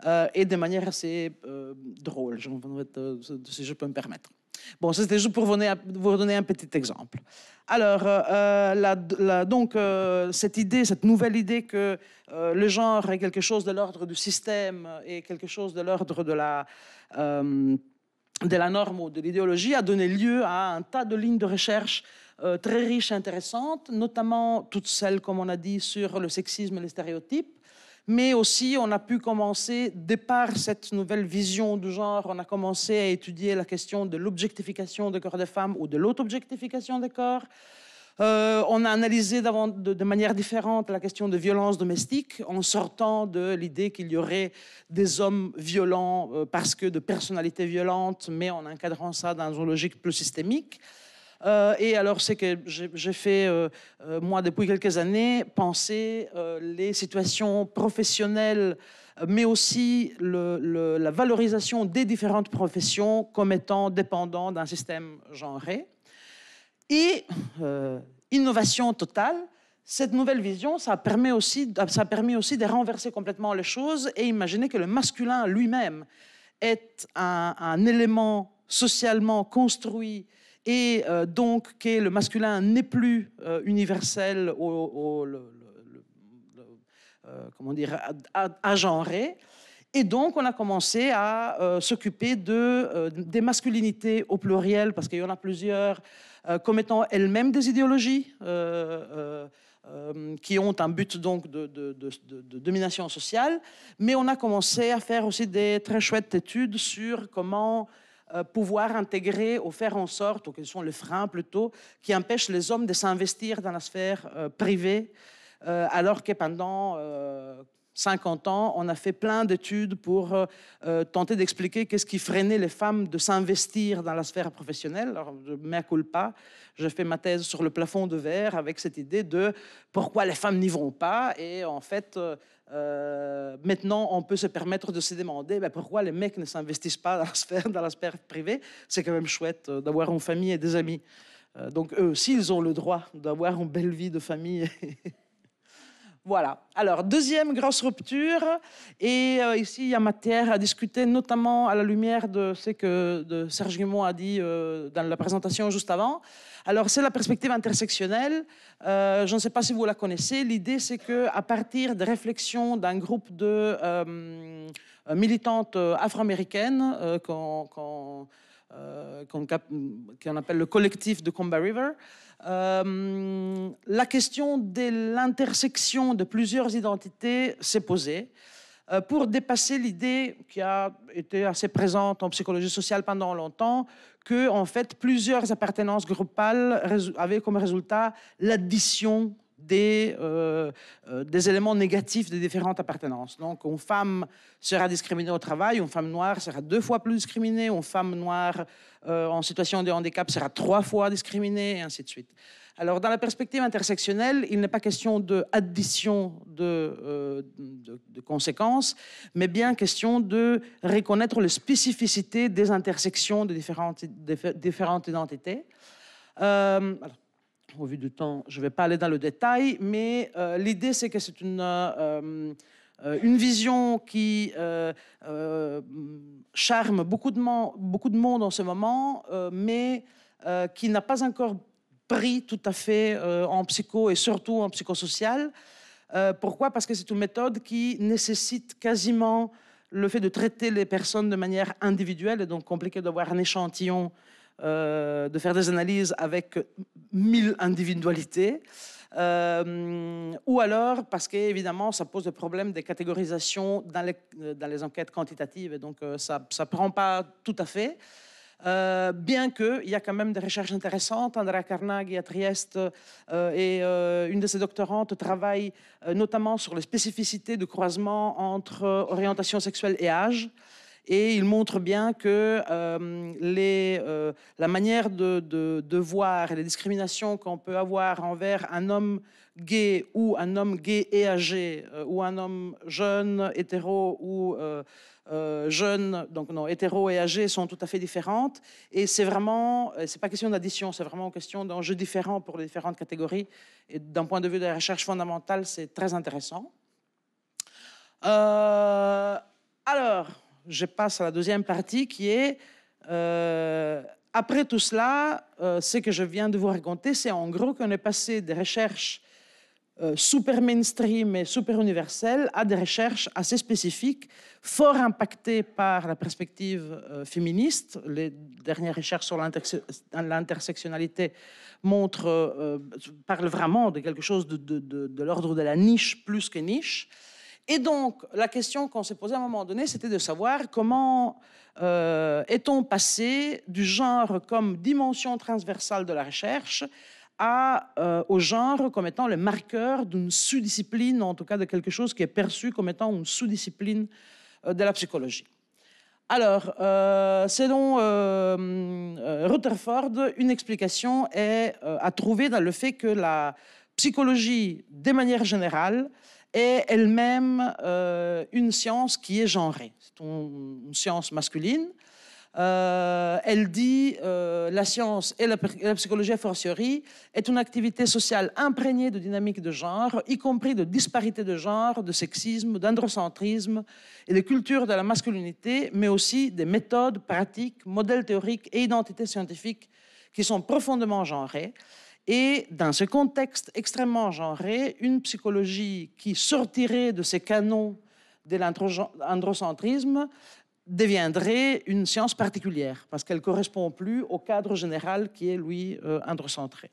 euh, et de manière assez euh, drôle, si je peux me permettre. Bon, c'était juste pour vous donner, un petit exemple. Alors, euh, euh, donc, euh, cette idée, cette nouvelle idée que le genre est quelque chose de l'ordre du système et quelque chose de l'ordre de la de la norme ou de l'idéologie a donné lieu à un tas de lignes de recherche très riches et intéressantes, notamment toutes celles, comme on a dit, sur le sexisme et les stéréotypes, mais aussi on a pu commencer, de par cette nouvelle vision du genre, on a commencé à étudier la question de l'objectification des corps des femmes ou de l'auto-objectification des corps. Euh, on a analysé de, manière différente la question de violence domestique en sortant de l'idée qu'il y aurait des hommes violents euh, parce que de personnalités violentes, mais en encadrant ça dans une logique plus systémique. Euh, et alors, c'est que j'ai fait, euh, euh, moi, depuis quelques années, penser les situations professionnelles, mais aussi la valorisation des différentes professions comme étant dépendant d'un système genré. Et innovation totale, cette nouvelle vision, ça permet aussi, ça aussi de renverser complètement les choses et imaginer que le masculin lui-même est un élément socialement construit et euh, donc que le masculin n'est plus euh, universel au, au euh, comment dire, agenré. Et donc, on a commencé à s'occuper de, des masculinités au pluriel, parce qu'il y en a plusieurs, comme étant elles-mêmes des idéologies qui ont un but donc de, de, domination sociale. Mais on a commencé à faire aussi des très chouettes études sur comment euh, pouvoir intégrer ou faire en sorte, ou quels sont les freins plutôt, qui empêche les hommes de s'investir dans la sphère euh, privée, euh, alors que pendant 50 ans, on a fait plein d'études pour euh, euh, tenter d'expliquer qu'est-ce qui freinait les femmes de s'investir dans la sphère professionnelle. Alors, je m'écoule pas. je fais ma thèse sur le plafond de verre avec cette idée de pourquoi les femmes n'y vont pas. Et en fait, euh, maintenant, on peut se permettre de se demander ben, pourquoi les mecs ne s'investissent pas dans la sphère, dans la sphère privée. C'est quand même chouette d'avoir une famille et des amis. donc, eux aussi, ils ont le droit d'avoir une belle vie de famille. Voilà. Alors, deuxième grosse rupture. Et euh, ici, il y a matière à discuter, notamment à la lumière de ce que Serge Guimont a dit euh, dans la présentation juste avant. Alors, c'est la perspective intersectionnelle. Euh, je ne sais pas si vous la connaissez. L'idée, c'est que à partir des réflexions d'un groupe de militantes afro-américaines, euh, qu'on appelle le collectif de Comba River. Euh, la question de l'intersection de plusieurs identités s'est posée euh, pour dépasser l'idée qui a été assez présente en psychologie sociale pendant longtemps, que en fait plusieurs appartenances groupales avaient comme résultat l'addition euh, euh, des, éléments négatifs des différentes appartenances. Donc, une femme sera discriminée au travail, une femme noire sera deux fois plus discriminée, une femme noire euh, en situation de handicap sera trois fois discriminée, et ainsi de suite. Alors, dans la perspective intersectionnelle, il n'est pas question d'addition de, de, conséquences, mais bien question de reconnaître les spécificités des intersections des différentes, identités. alors, au vu du temps, je ne vais pas aller dans le détail, mais euh, l'idée, c'est que c'est une, euh, euh, une vision qui charme beaucoup de, beaucoup de monde en ce moment, mais qui n'a pas encore pris tout à fait en psycho et surtout en psychosocial. pourquoi Parce que c'est une méthode qui nécessite quasiment le fait de traiter les personnes de manière individuelle, et donc compliqué d'avoir un échantillon euh, de faire des analyses avec mille individualités. Euh, ou alors parce qu'évidemment, ça pose le problème des catégorisations dans les, euh, enquêtes quantitatives, et donc ça ne prend pas tout à fait. Euh, bien qu'il y a quand même des recherches intéressantes. Andrea Carnaghi à Trieste et une de ses doctorantes travaille notamment sur les spécificités de croisement entre orientation sexuelle et âge et il montre bien que les, la manière de, voir et les discriminations qu'on peut avoir envers un homme gay ou un homme gay et âgé ou un homme jeune, hétéro ou jeune, donc non, hétéro et âgé sont tout à fait différentes et c'est vraiment, c'est pas question d'addition, c'est vraiment question d'enjeux différents pour les différentes catégories et d'un point de vue de la recherche fondamentale, c'est très intéressant. alors, je passe à la deuxième partie qui est, euh, après tout cela, euh, ce que je viens de vous raconter, c'est en gros qu'on est passé des recherches euh, super mainstream et super universelles à des recherches assez spécifiques, fort impactées par la perspective féministe. Les dernières recherches sur l'intersectionnalité montrent, parlent vraiment de quelque chose de l'ordre de la niche plus que niche. Et donc, la question qu'on s'est posée à un moment donné, c'était de savoir comment euh, est-on passé du genre comme dimension transversale de la recherche à, euh, au genre comme étant le marqueur d'une sous-discipline, en tout cas de quelque chose qui est perçu comme étant une sous-discipline euh, de la psychologie. Alors, euh, selon Rutherford, une explication est à trouver dans le fait que la psychologie, de manière générale, est elle-même euh, une science qui est genrée. C'est une science masculine. Euh, elle dit euh, la science et la, psychologie a fortiori est une activité sociale imprégnée de dynamiques de genre, y compris de disparités de genre, de sexisme, d'androcentrisme et de cultures de la masculinité, mais aussi des méthodes, pratiques, modèles théoriques et identités scientifiques qui sont profondément genrées. Et dans ce contexte extrêmement genré, une psychologie qui sortirait de ces canons de l'androcentrisme deviendrait une science particulière, parce qu'elle ne correspond plus au cadre général qui est, lui, euh, androcentré.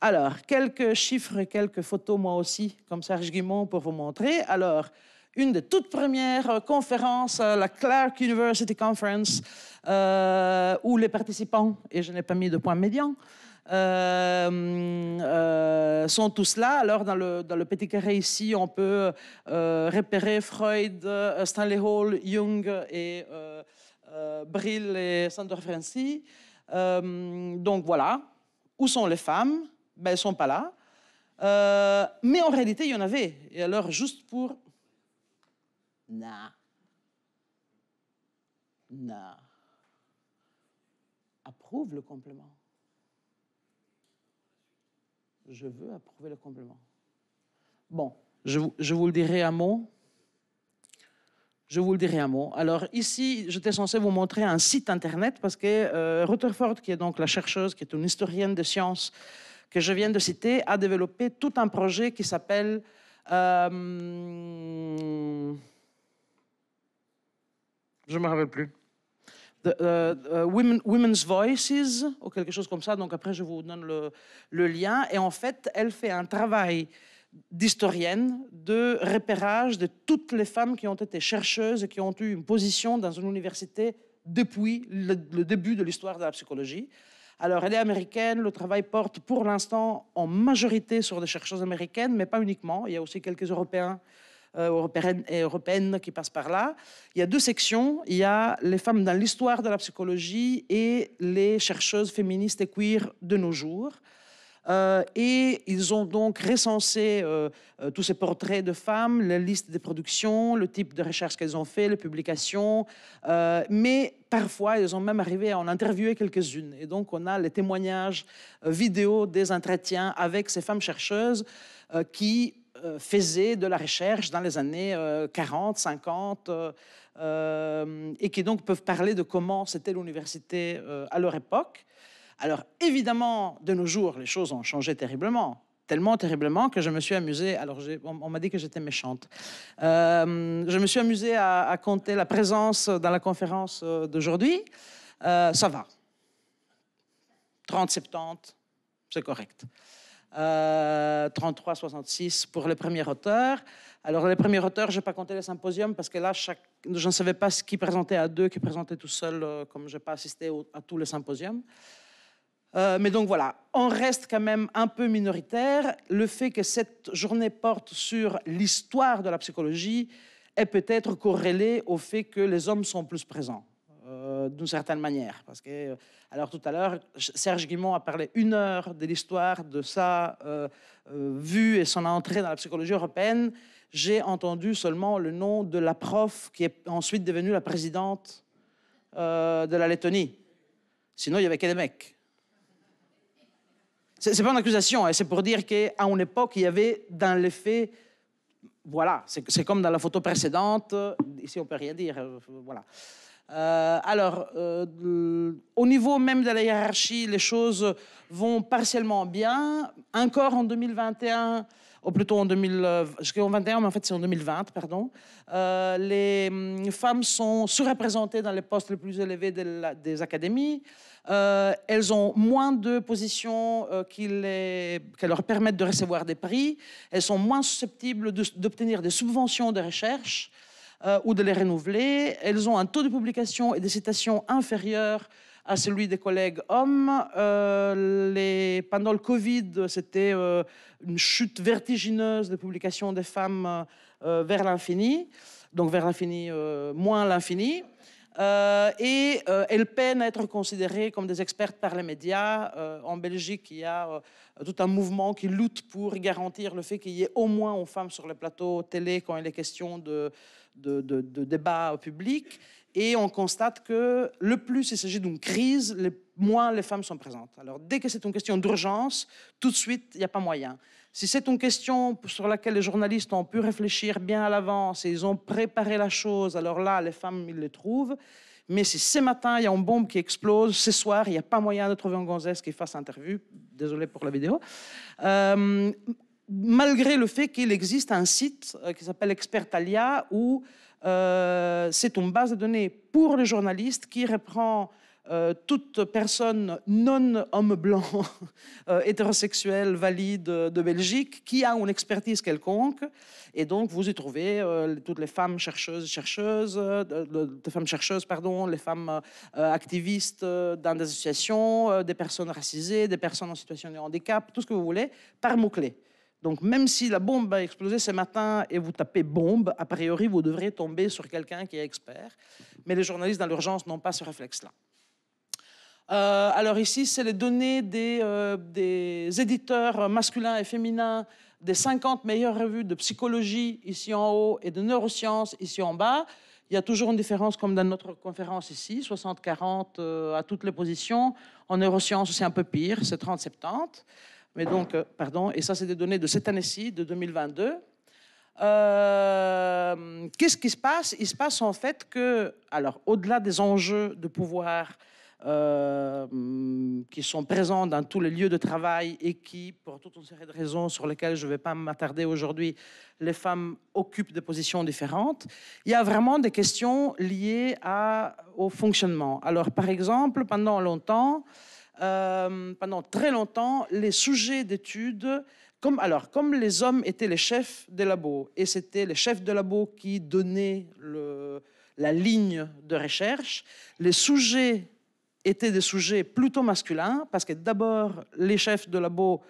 Alors, quelques chiffres, quelques photos, moi aussi, comme Serge Guimont, pour vous montrer. Alors, une des toutes premières conférences, la Clark University Conference, euh, où les participants, et je n'ai pas mis de point médian, euh, euh, sont tous là. Alors, dans le, petit carré ici, on peut euh, repérer Freud, Stanley Hall, Jung et Brill et Sander Frenzy donc voilà, où sont les femmes ben, Elles ne sont pas là. mais en réalité, il y en avait. Et alors, juste pour... Nah. Nah. Approuve le complément je veux approuver le complément. Bon, je vous, le dirai un mot. Je vous le dirai un mot. Alors ici, j'étais censé vous montrer un site internet parce que euh, Rutherford, qui est donc la chercheuse, qui est une historienne de sciences que je viens de citer, a développé tout un projet qui s'appelle... Euh, je ne me rappelle plus. Uh, uh, women, Women's Voices, ou quelque chose comme ça. Donc après, je vous donne le, lien. Et en fait, elle fait un travail d'historienne, de repérage de toutes les femmes qui ont été chercheuses et qui ont eu une position dans une université depuis le, le début de l'histoire de la psychologie. Alors, elle est américaine, le travail porte pour l'instant en majorité sur des chercheuses américaines, mais pas uniquement. Il y a aussi quelques Européens euh, européenne, européenne qui passe par là. Il y a deux sections. Il y a les femmes dans l'histoire de la psychologie et les chercheuses féministes et queer de nos jours. Euh, et ils ont donc recensé euh, tous ces portraits de femmes, la liste des productions, le type de recherche qu'elles ont fait, les publications. mais parfois, ils ont même arrivé à en interviewer quelques-unes. Et donc, on a les témoignages vidéo des entretiens avec ces femmes chercheuses qui euh, faisait de la recherche dans les années 40, euh, 50, euh, et qui donc peuvent parler de comment c'était l'université à leur époque. Alors évidemment, de nos jours, les choses ont changé terriblement tellement terriblement que je me suis amusée. Alors, on, m'a dit que j'étais méchante. je me suis amusée à, compter la présence dans la conférence d'aujourd'hui. ça va. 30, 70, c'est correct. 33-66 euh, pour les premiers auteurs. Alors, les premiers auteurs, je n'ai pas compté les symposiums parce que là, chaque, je ne savais pas ce qui présentait à deux, qui présentait tout seul, euh, comme je n'ai pas assisté à tous les symposiums. Euh, mais donc voilà, on reste quand même un peu minoritaire. Le fait que cette journée porte sur l'histoire de la psychologie est peut-être corrélé au fait que les hommes sont plus présents d'une certaine manière. Parce que, euh, alors tout à l'heure, Serge Guimont a parlé une heure de l'histoire de sa euh, euh, vue et son entrée dans la psychologie européenne. J'ai entendu seulement le nom de la prof qui est ensuite devenue la présidente de la Lettonie. Sinon, il y avait que des mecs. C'est pas une accusation, hein. c'est pour dire qu'à une époque, il y avait dans les faits voilà, c'est comme dans la photo précédente, ici on peut rien dire, voilà. Euh, alors, euh, au niveau même de la hiérarchie, les choses vont partiellement bien. Encore en 2021, ou plutôt en 2021, euh, mais en fait c'est en 2020, pardon, les hum, femmes sont sous-représentées dans les postes les plus élevés des académies. elles ont moins de positions qui, leur permettent de recevoir des prix. Elles sont moins susceptibles d'obtenir des subventions de recherche. Euh, ou de les renouveler. Elles ont un taux de publication et de citation inférieur à celui des collègues hommes. Euh, les, pendant le Covid, c'était euh, une chute vertigineuse de publications des femmes vers l'infini, donc vers l'infini, moins l'infini. et elles peinent à être considérées comme des expertes par les médias. en Belgique, il y a tout un mouvement qui lutte pour garantir le fait qu'il y ait au moins une femme sur les plateaux télé quand il est question de, de, de, au public et on constate que le plus il s'agit d'une crise, le moins les femmes sont présentes. Alors dès que c'est une question d'urgence, tout de suite, il n'y a pas moyen. Si c'est une question sur laquelle les journalistes ont pu réfléchir bien à l'avance et ils ont préparé la chose, alors là, les femmes, ils les trouvent. Mais si ce matin, il y a une bombe qui explose, ce soir, il n'y a pas moyen de trouver un gonzesse qui fasse interview. Désolé pour la vidéo. Euh, malgré le fait qu'il existe un site euh, qui s'appelle Expertalia où euh, c'est une base de données pour les journalistes qui reprend euh, toute personne non homme blanc, euh, hétérosexuel, valide de Belgique, qui a une expertise quelconque. Et donc, vous y trouvez toutes les femmes chercheuses, chercheuses, les femmes chercheuses, pardon, les femmes activistes dans des associations, des personnes racisées, des personnes en situation de handicap, tout ce que vous voulez, par mots-clés. Donc même si la bombe a explosé ce matin et vous tapez bombe, a priori, vous devrez tomber sur quelqu'un qui est expert. Mais les journalistes, dans l'urgence, n'ont pas ce réflexe-là. Euh, alors ici, c'est les données des, euh, éditeurs masculins et féminins des 50 meilleures revues de psychologie ici en haut et de neurosciences ici en bas. Il y a toujours une différence comme dans notre conférence ici, 60-40 euh, à toutes les positions. En neurosciences, c'est un peu pire, c'est 30-70. Mais donc, euh, pardon, et ça, c'est des données de cette année-ci, de 2022. Euh, qu'est-ce qui se passe Il se passe en fait que, alors, au-delà des enjeux de pouvoir euh, qui sont présents dans tous les lieux de travail et qui, pour toute une série de raisons sur lesquelles je ne vais pas m'attarder aujourd'hui, les femmes occupent des positions différentes. Il y a vraiment des questions liées à, au fonctionnement. Alors, par exemple, pendant longtemps, euh, pendant très longtemps les sujets d'études. Comme, alors, comme les hommes étaient les chefs des labos, et c'était les chefs de labos qui donnaient le, la ligne de recherche, les sujets étaient des sujets plutôt masculins, parce que d'abord, les chefs de labo,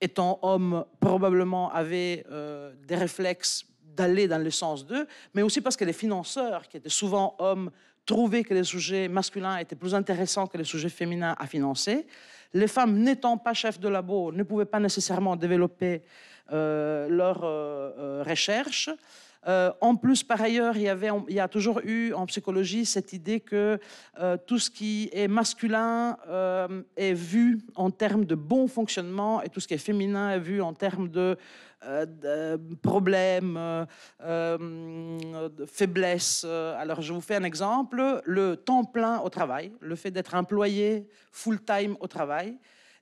étant hommes, probablement avaient euh, des réflexes d'aller dans le sens d'eux, mais aussi parce que les financeurs, qui étaient souvent hommes, trouvé que les sujets masculins étaient plus intéressants que les sujets féminins à financer. Les femmes n'étant pas chefs de labo ne pouvaient pas nécessairement développer euh, leurs euh, euh, recherches. Euh, en plus, par ailleurs, il y, avait, a toujours eu en psychologie cette idée que euh, tout ce qui est masculin euh, est vu en termes de bon fonctionnement et tout ce qui est féminin est vu en termes de, de problèmes, de faiblesses. Alors, je vous fais un exemple. Le temps plein au travail, le fait d'être employé full-time au travail,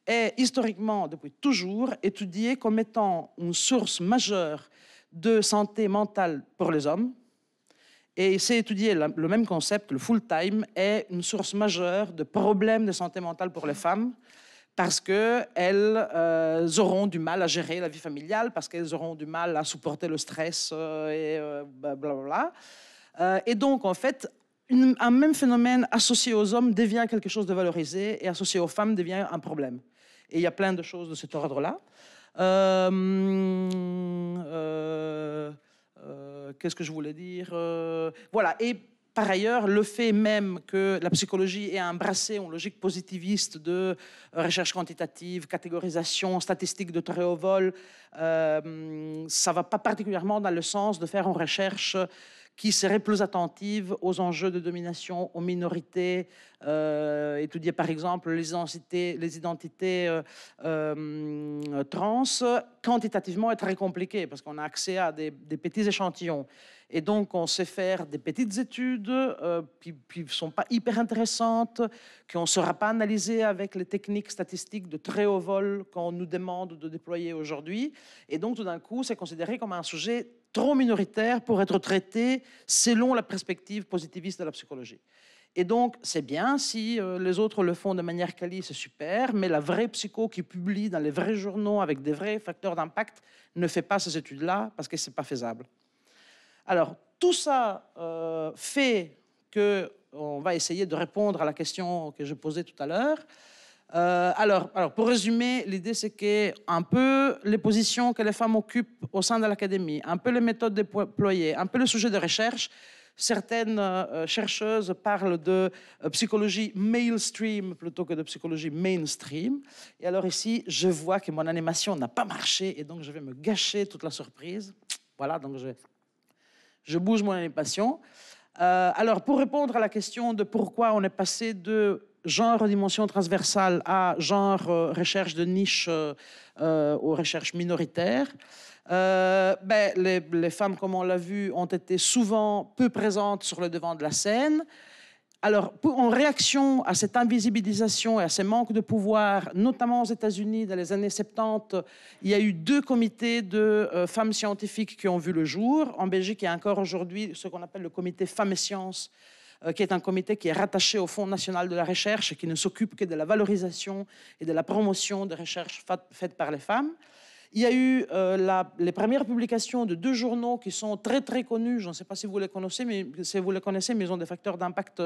est historiquement, depuis toujours, étudié comme étant une source majeure de santé mentale pour les hommes. Et c'est étudié le même concept, le full-time est une source majeure de problèmes de santé mentale pour les femmes parce qu'elles euh, auront du mal à gérer la vie familiale, parce qu'elles auront du mal à supporter le stress euh, et et euh, bla blablabla. et donc, en fait, un même phénomène associé aux hommes devient quelque chose de valorisé et associé aux femmes devient un problème. Et il y a plein de choses de cet ordre-là. Euh, euh, euh, qu'est-ce que je voulais dire Voilà. Et par ailleurs, le fait même que la psychologie ait embrassé en logique positiviste de recherche quantitative, catégorisation, statistique de très haut vol, ça ne va pas particulièrement dans le sens de faire en recherche qui serait plus attentive aux enjeux de domination, aux minorités, euh, étudier par exemple les identités, euh, euh, trans, quantitativement est très compliqué parce qu'on a accès à des petits échantillons. Et donc, on sait faire des petites études qui euh, ne sont pas hyper intéressantes, qu'on ne saura pas analyser avec les techniques statistiques de très haut vol qu'on nous demande de déployer aujourd'hui. Et donc, tout d'un coup, c'est considéré comme un sujet trop minoritaire pour être traité selon la perspective positiviste de la psychologie. Et donc, c'est bien si euh, les autres le font de manière quali, c'est super, mais la vraie psycho qui publie dans les vrais journaux avec des vrais facteurs d'impact ne fait pas ces études-là parce que ce n'est pas faisable. Alors, tout ça euh, fait qu'on va essayer de répondre à la question que je posais tout à l'heure. Euh, alors, pour résumer, l'idée c'est que un peu les positions que les femmes occupent au sein de l'académie, un peu les méthodes déployées, un peu le sujet de recherche. Certaines euh, chercheuses parlent de psychologie mainstream plutôt que de psychologie mainstream. Et alors ici, je vois que mon animation n'a pas marché et donc je vais me gâcher toute la surprise. Voilà, donc je vais je bouge mon animation. Euh, alors, pour répondre à la question de pourquoi on est passé de genre dimension transversale à genre euh, recherche de niche euh, euh aux recherches minoritaires, euh, ben, les, femmes, comme on l'a vu, ont été souvent peu présentes sur le devant de la scène. Alors, en réaction à cette invisibilisation et à ces manques de pouvoir, notamment aux États-Unis dans les années 70, il y a eu deux comités de euh, femmes scientifiques qui ont vu le jour. En Belgique, il y a encore aujourd'hui ce qu'on appelle le comité Femmes et Sciences, euh, qui est un comité qui est rattaché au Fonds national de la recherche et qui ne s'occupe que de la valorisation et de la promotion des recherches faites par les femmes. Il y a eu euh, les premières publications de deux journaux qui sont très très connus. Je ne sais pas si vous les connaissez, mais si vous les connaissez, mais ils ont des facteurs d'impact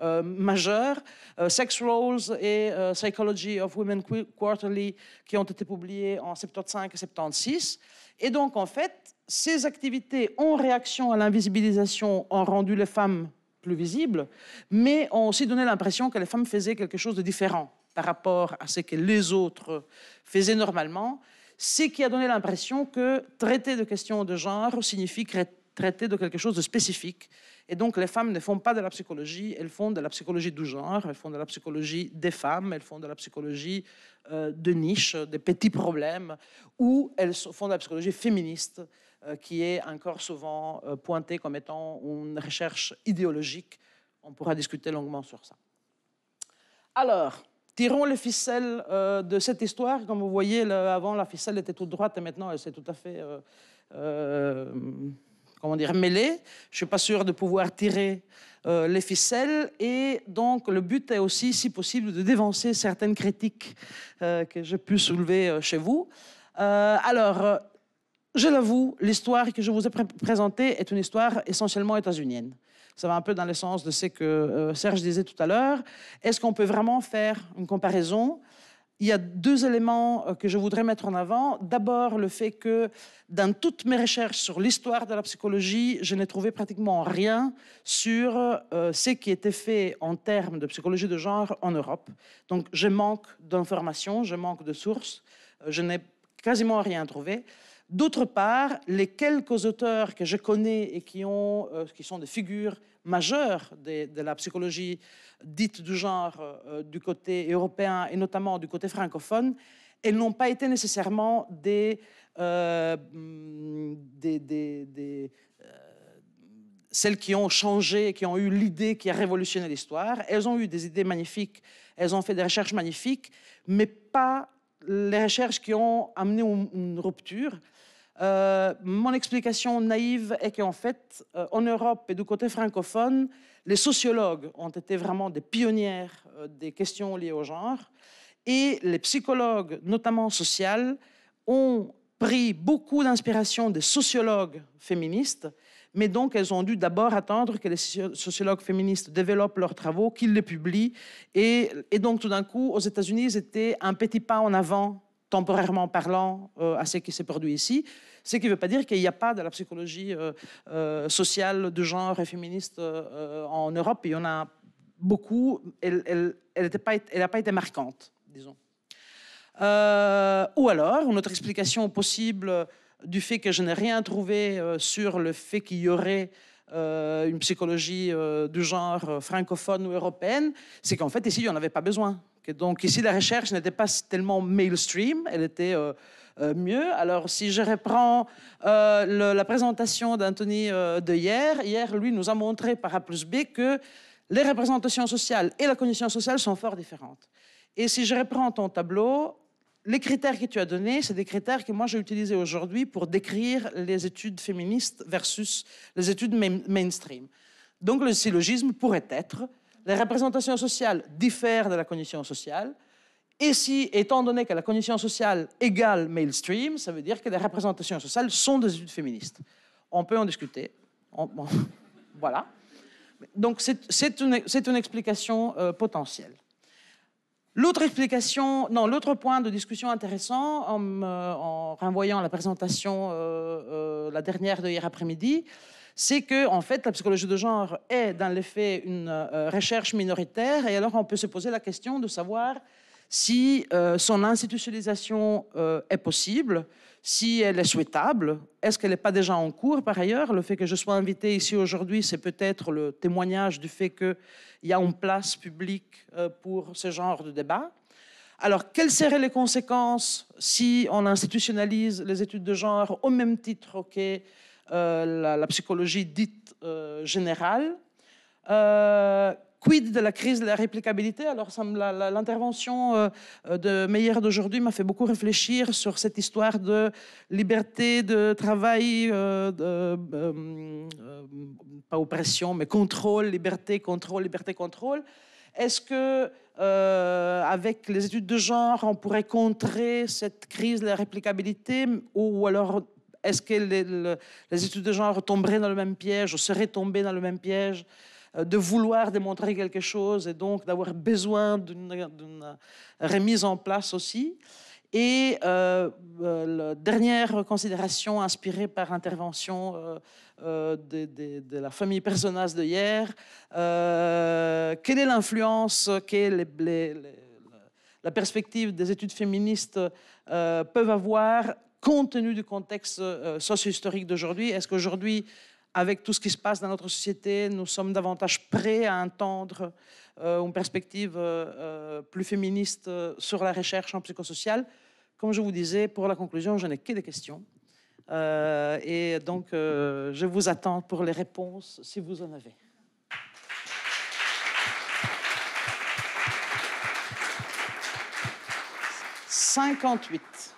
euh, majeurs. Euh, Sex Roles et Psychology of Women Quarterly, qui ont été publiés en 1975 et 76. Et donc en fait, ces activités en réaction à l'invisibilisation ont rendu les femmes plus visibles, mais ont aussi donné l'impression que les femmes faisaient quelque chose de différent par rapport à ce que les autres faisaient normalement ce qui a donné l'impression que traiter de questions de genre signifie traiter de quelque chose de spécifique. Et donc, les femmes ne font pas de la psychologie, elles font de la psychologie du genre, elles font de la psychologie des femmes, elles font de la psychologie euh, de niche, des petits problèmes, ou elles font de la psychologie féministe, euh, qui est encore souvent euh, pointée comme étant une recherche idéologique. On pourra discuter longuement sur ça. Alors, Tirons les ficelles euh, de cette histoire. Comme vous voyez, avant, la ficelle était toute droite et maintenant, elle s'est tout à fait, euh, euh, comment dire, mêlée. Je suis pas sûr de pouvoir tirer les ficelles. Et donc, le but est aussi, si possible, de dévancer certaines critiques que j'ai pu soulever chez vous. alors, je l'avoue, l'histoire que je vous ai présentée est une histoire essentiellement états-unienne. Ça va un peu dans le sens de ce que euh, Serge disait tout à l'heure. Est-ce qu'on peut vraiment faire une comparaison il y a deux éléments euh, que je voudrais mettre en avant. D'abord, le fait que dans toutes mes recherches sur l'histoire de la psychologie, je n'ai trouvé pratiquement rien sur euh, ce qui était fait en termes de psychologie de genre en Europe. Donc, je manque d'informations, je manque de sources, je n'ai quasiment rien trouvé. D'autre part, les quelques auteurs que je connais et qui, ont, euh, qui sont des figures majeures de, la psychologie dite du genre euh, du côté européen et notamment du côté francophone, elles n'ont pas été nécessairement euh, mm, celles qui ont changé, qui ont eu l'idée qui a révolutionné l'histoire. Elles ont eu des idées magnifiques, elles ont fait des recherches magnifiques, mais pas les recherches qui ont amené une rupture. Euh, mon explication naïve est qu'en fait, euh, en Europe et du côté francophone, les sociologues ont été vraiment des pionnières euh, des questions liées au genre, et les psychologues, notamment sociales, ont pris beaucoup d'inspiration des sociologues féministes, mais donc elles ont dû d'abord attendre que les sociologues féministes développent leurs travaux, qu'ils les publient, et, et donc tout d'un coup, aux États-Unis, c'était un petit pas en avant temporairement parlant, euh, à ce qui s'est produit ici. Ce qui ne veut pas dire qu'il n'y a pas de la psychologie euh, euh, sociale de genre et féministe en Europe. Il y en a beaucoup. Elle n'a pas, été marquante, disons. ou alors, une autre explication possible du fait que je n'ai rien trouvé sur le fait qu'il y aurait euh, une psychologie euh, du genre euh, francophone ou européenne, c'est qu'en fait, ici, il n'y en avait pas besoin. donc, ici, la recherche n'était pas tellement mainstream, elle était mieux. Alors, si je reprends la présentation d'Anthony de hier, hier, lui nous a montré par A plus B que les représentations sociales et la cognition sociale sont fort différentes. Et si je reprends ton tableau, les critères que tu as donnés, c'est des critères que moi j'ai utilisés aujourd'hui pour décrire les études féministes versus les études mainstream. Donc le syllogisme pourrait être les représentations sociales diffèrent de la condition sociale. Et si, étant donné que la condition sociale égale mainstream, ça veut dire que les représentations sociales sont des études féministes. On peut en discuter. voilà. Donc c'est une, explication euh, potentielle. L'autre explication, l'autre point de discussion intéressant, en, renvoyant la présentation, euh, euh, la dernière de hier après-midi, c'est que, en fait, la psychologie de genre est, dans les faits, une euh, recherche minoritaire, et alors on peut se poser la question de savoir si euh, son institutionnalisation euh, est possible, si elle est souhaitable. Est-ce qu'elle n'est pas déjà en cours par ailleurs Le fait que je sois invité ici aujourd'hui, c'est peut-être le témoignage du fait qu'il y a une place publique euh, pour ce genre de débat. Alors, quelles seraient les conséquences si on institutionnalise les études de genre au même titre que la, la, psychologie dite générale Quid de la crise de la réplicabilité Alors, l'intervention euh, euh, de Meyer d'aujourd'hui m'a fait beaucoup réfléchir sur cette histoire de liberté, de travail, euh, de, pas oppression, mais contrôle, liberté, contrôle, liberté, contrôle. Est-ce que avec les études de genre, on pourrait contrer cette crise de la réplicabilité ou alors est-ce que les, les, études de genre tomberaient dans le même piège ou seraient tombées dans le même piège euh, de vouloir démontrer quelque chose et donc d'avoir besoin d'une euh, remise en place aussi. Et euh, la dernière considération inspirée par l'intervention de, de, la famille Personas de hier, quelle est l'influence que la perspective des études féministes peuvent avoir compte tenu du contexte socio-historique d'aujourd'hui Est-ce qu'aujourd'hui, avec tout ce qui se passe dans notre société, nous sommes davantage prêts à entendre euh, une perspective euh, euh, plus féministe sur la recherche en psychosocial. Comme je vous disais, pour la conclusion, je n'ai que des questions. et donc, je vous attends pour les réponses, si vous en avez. « 58.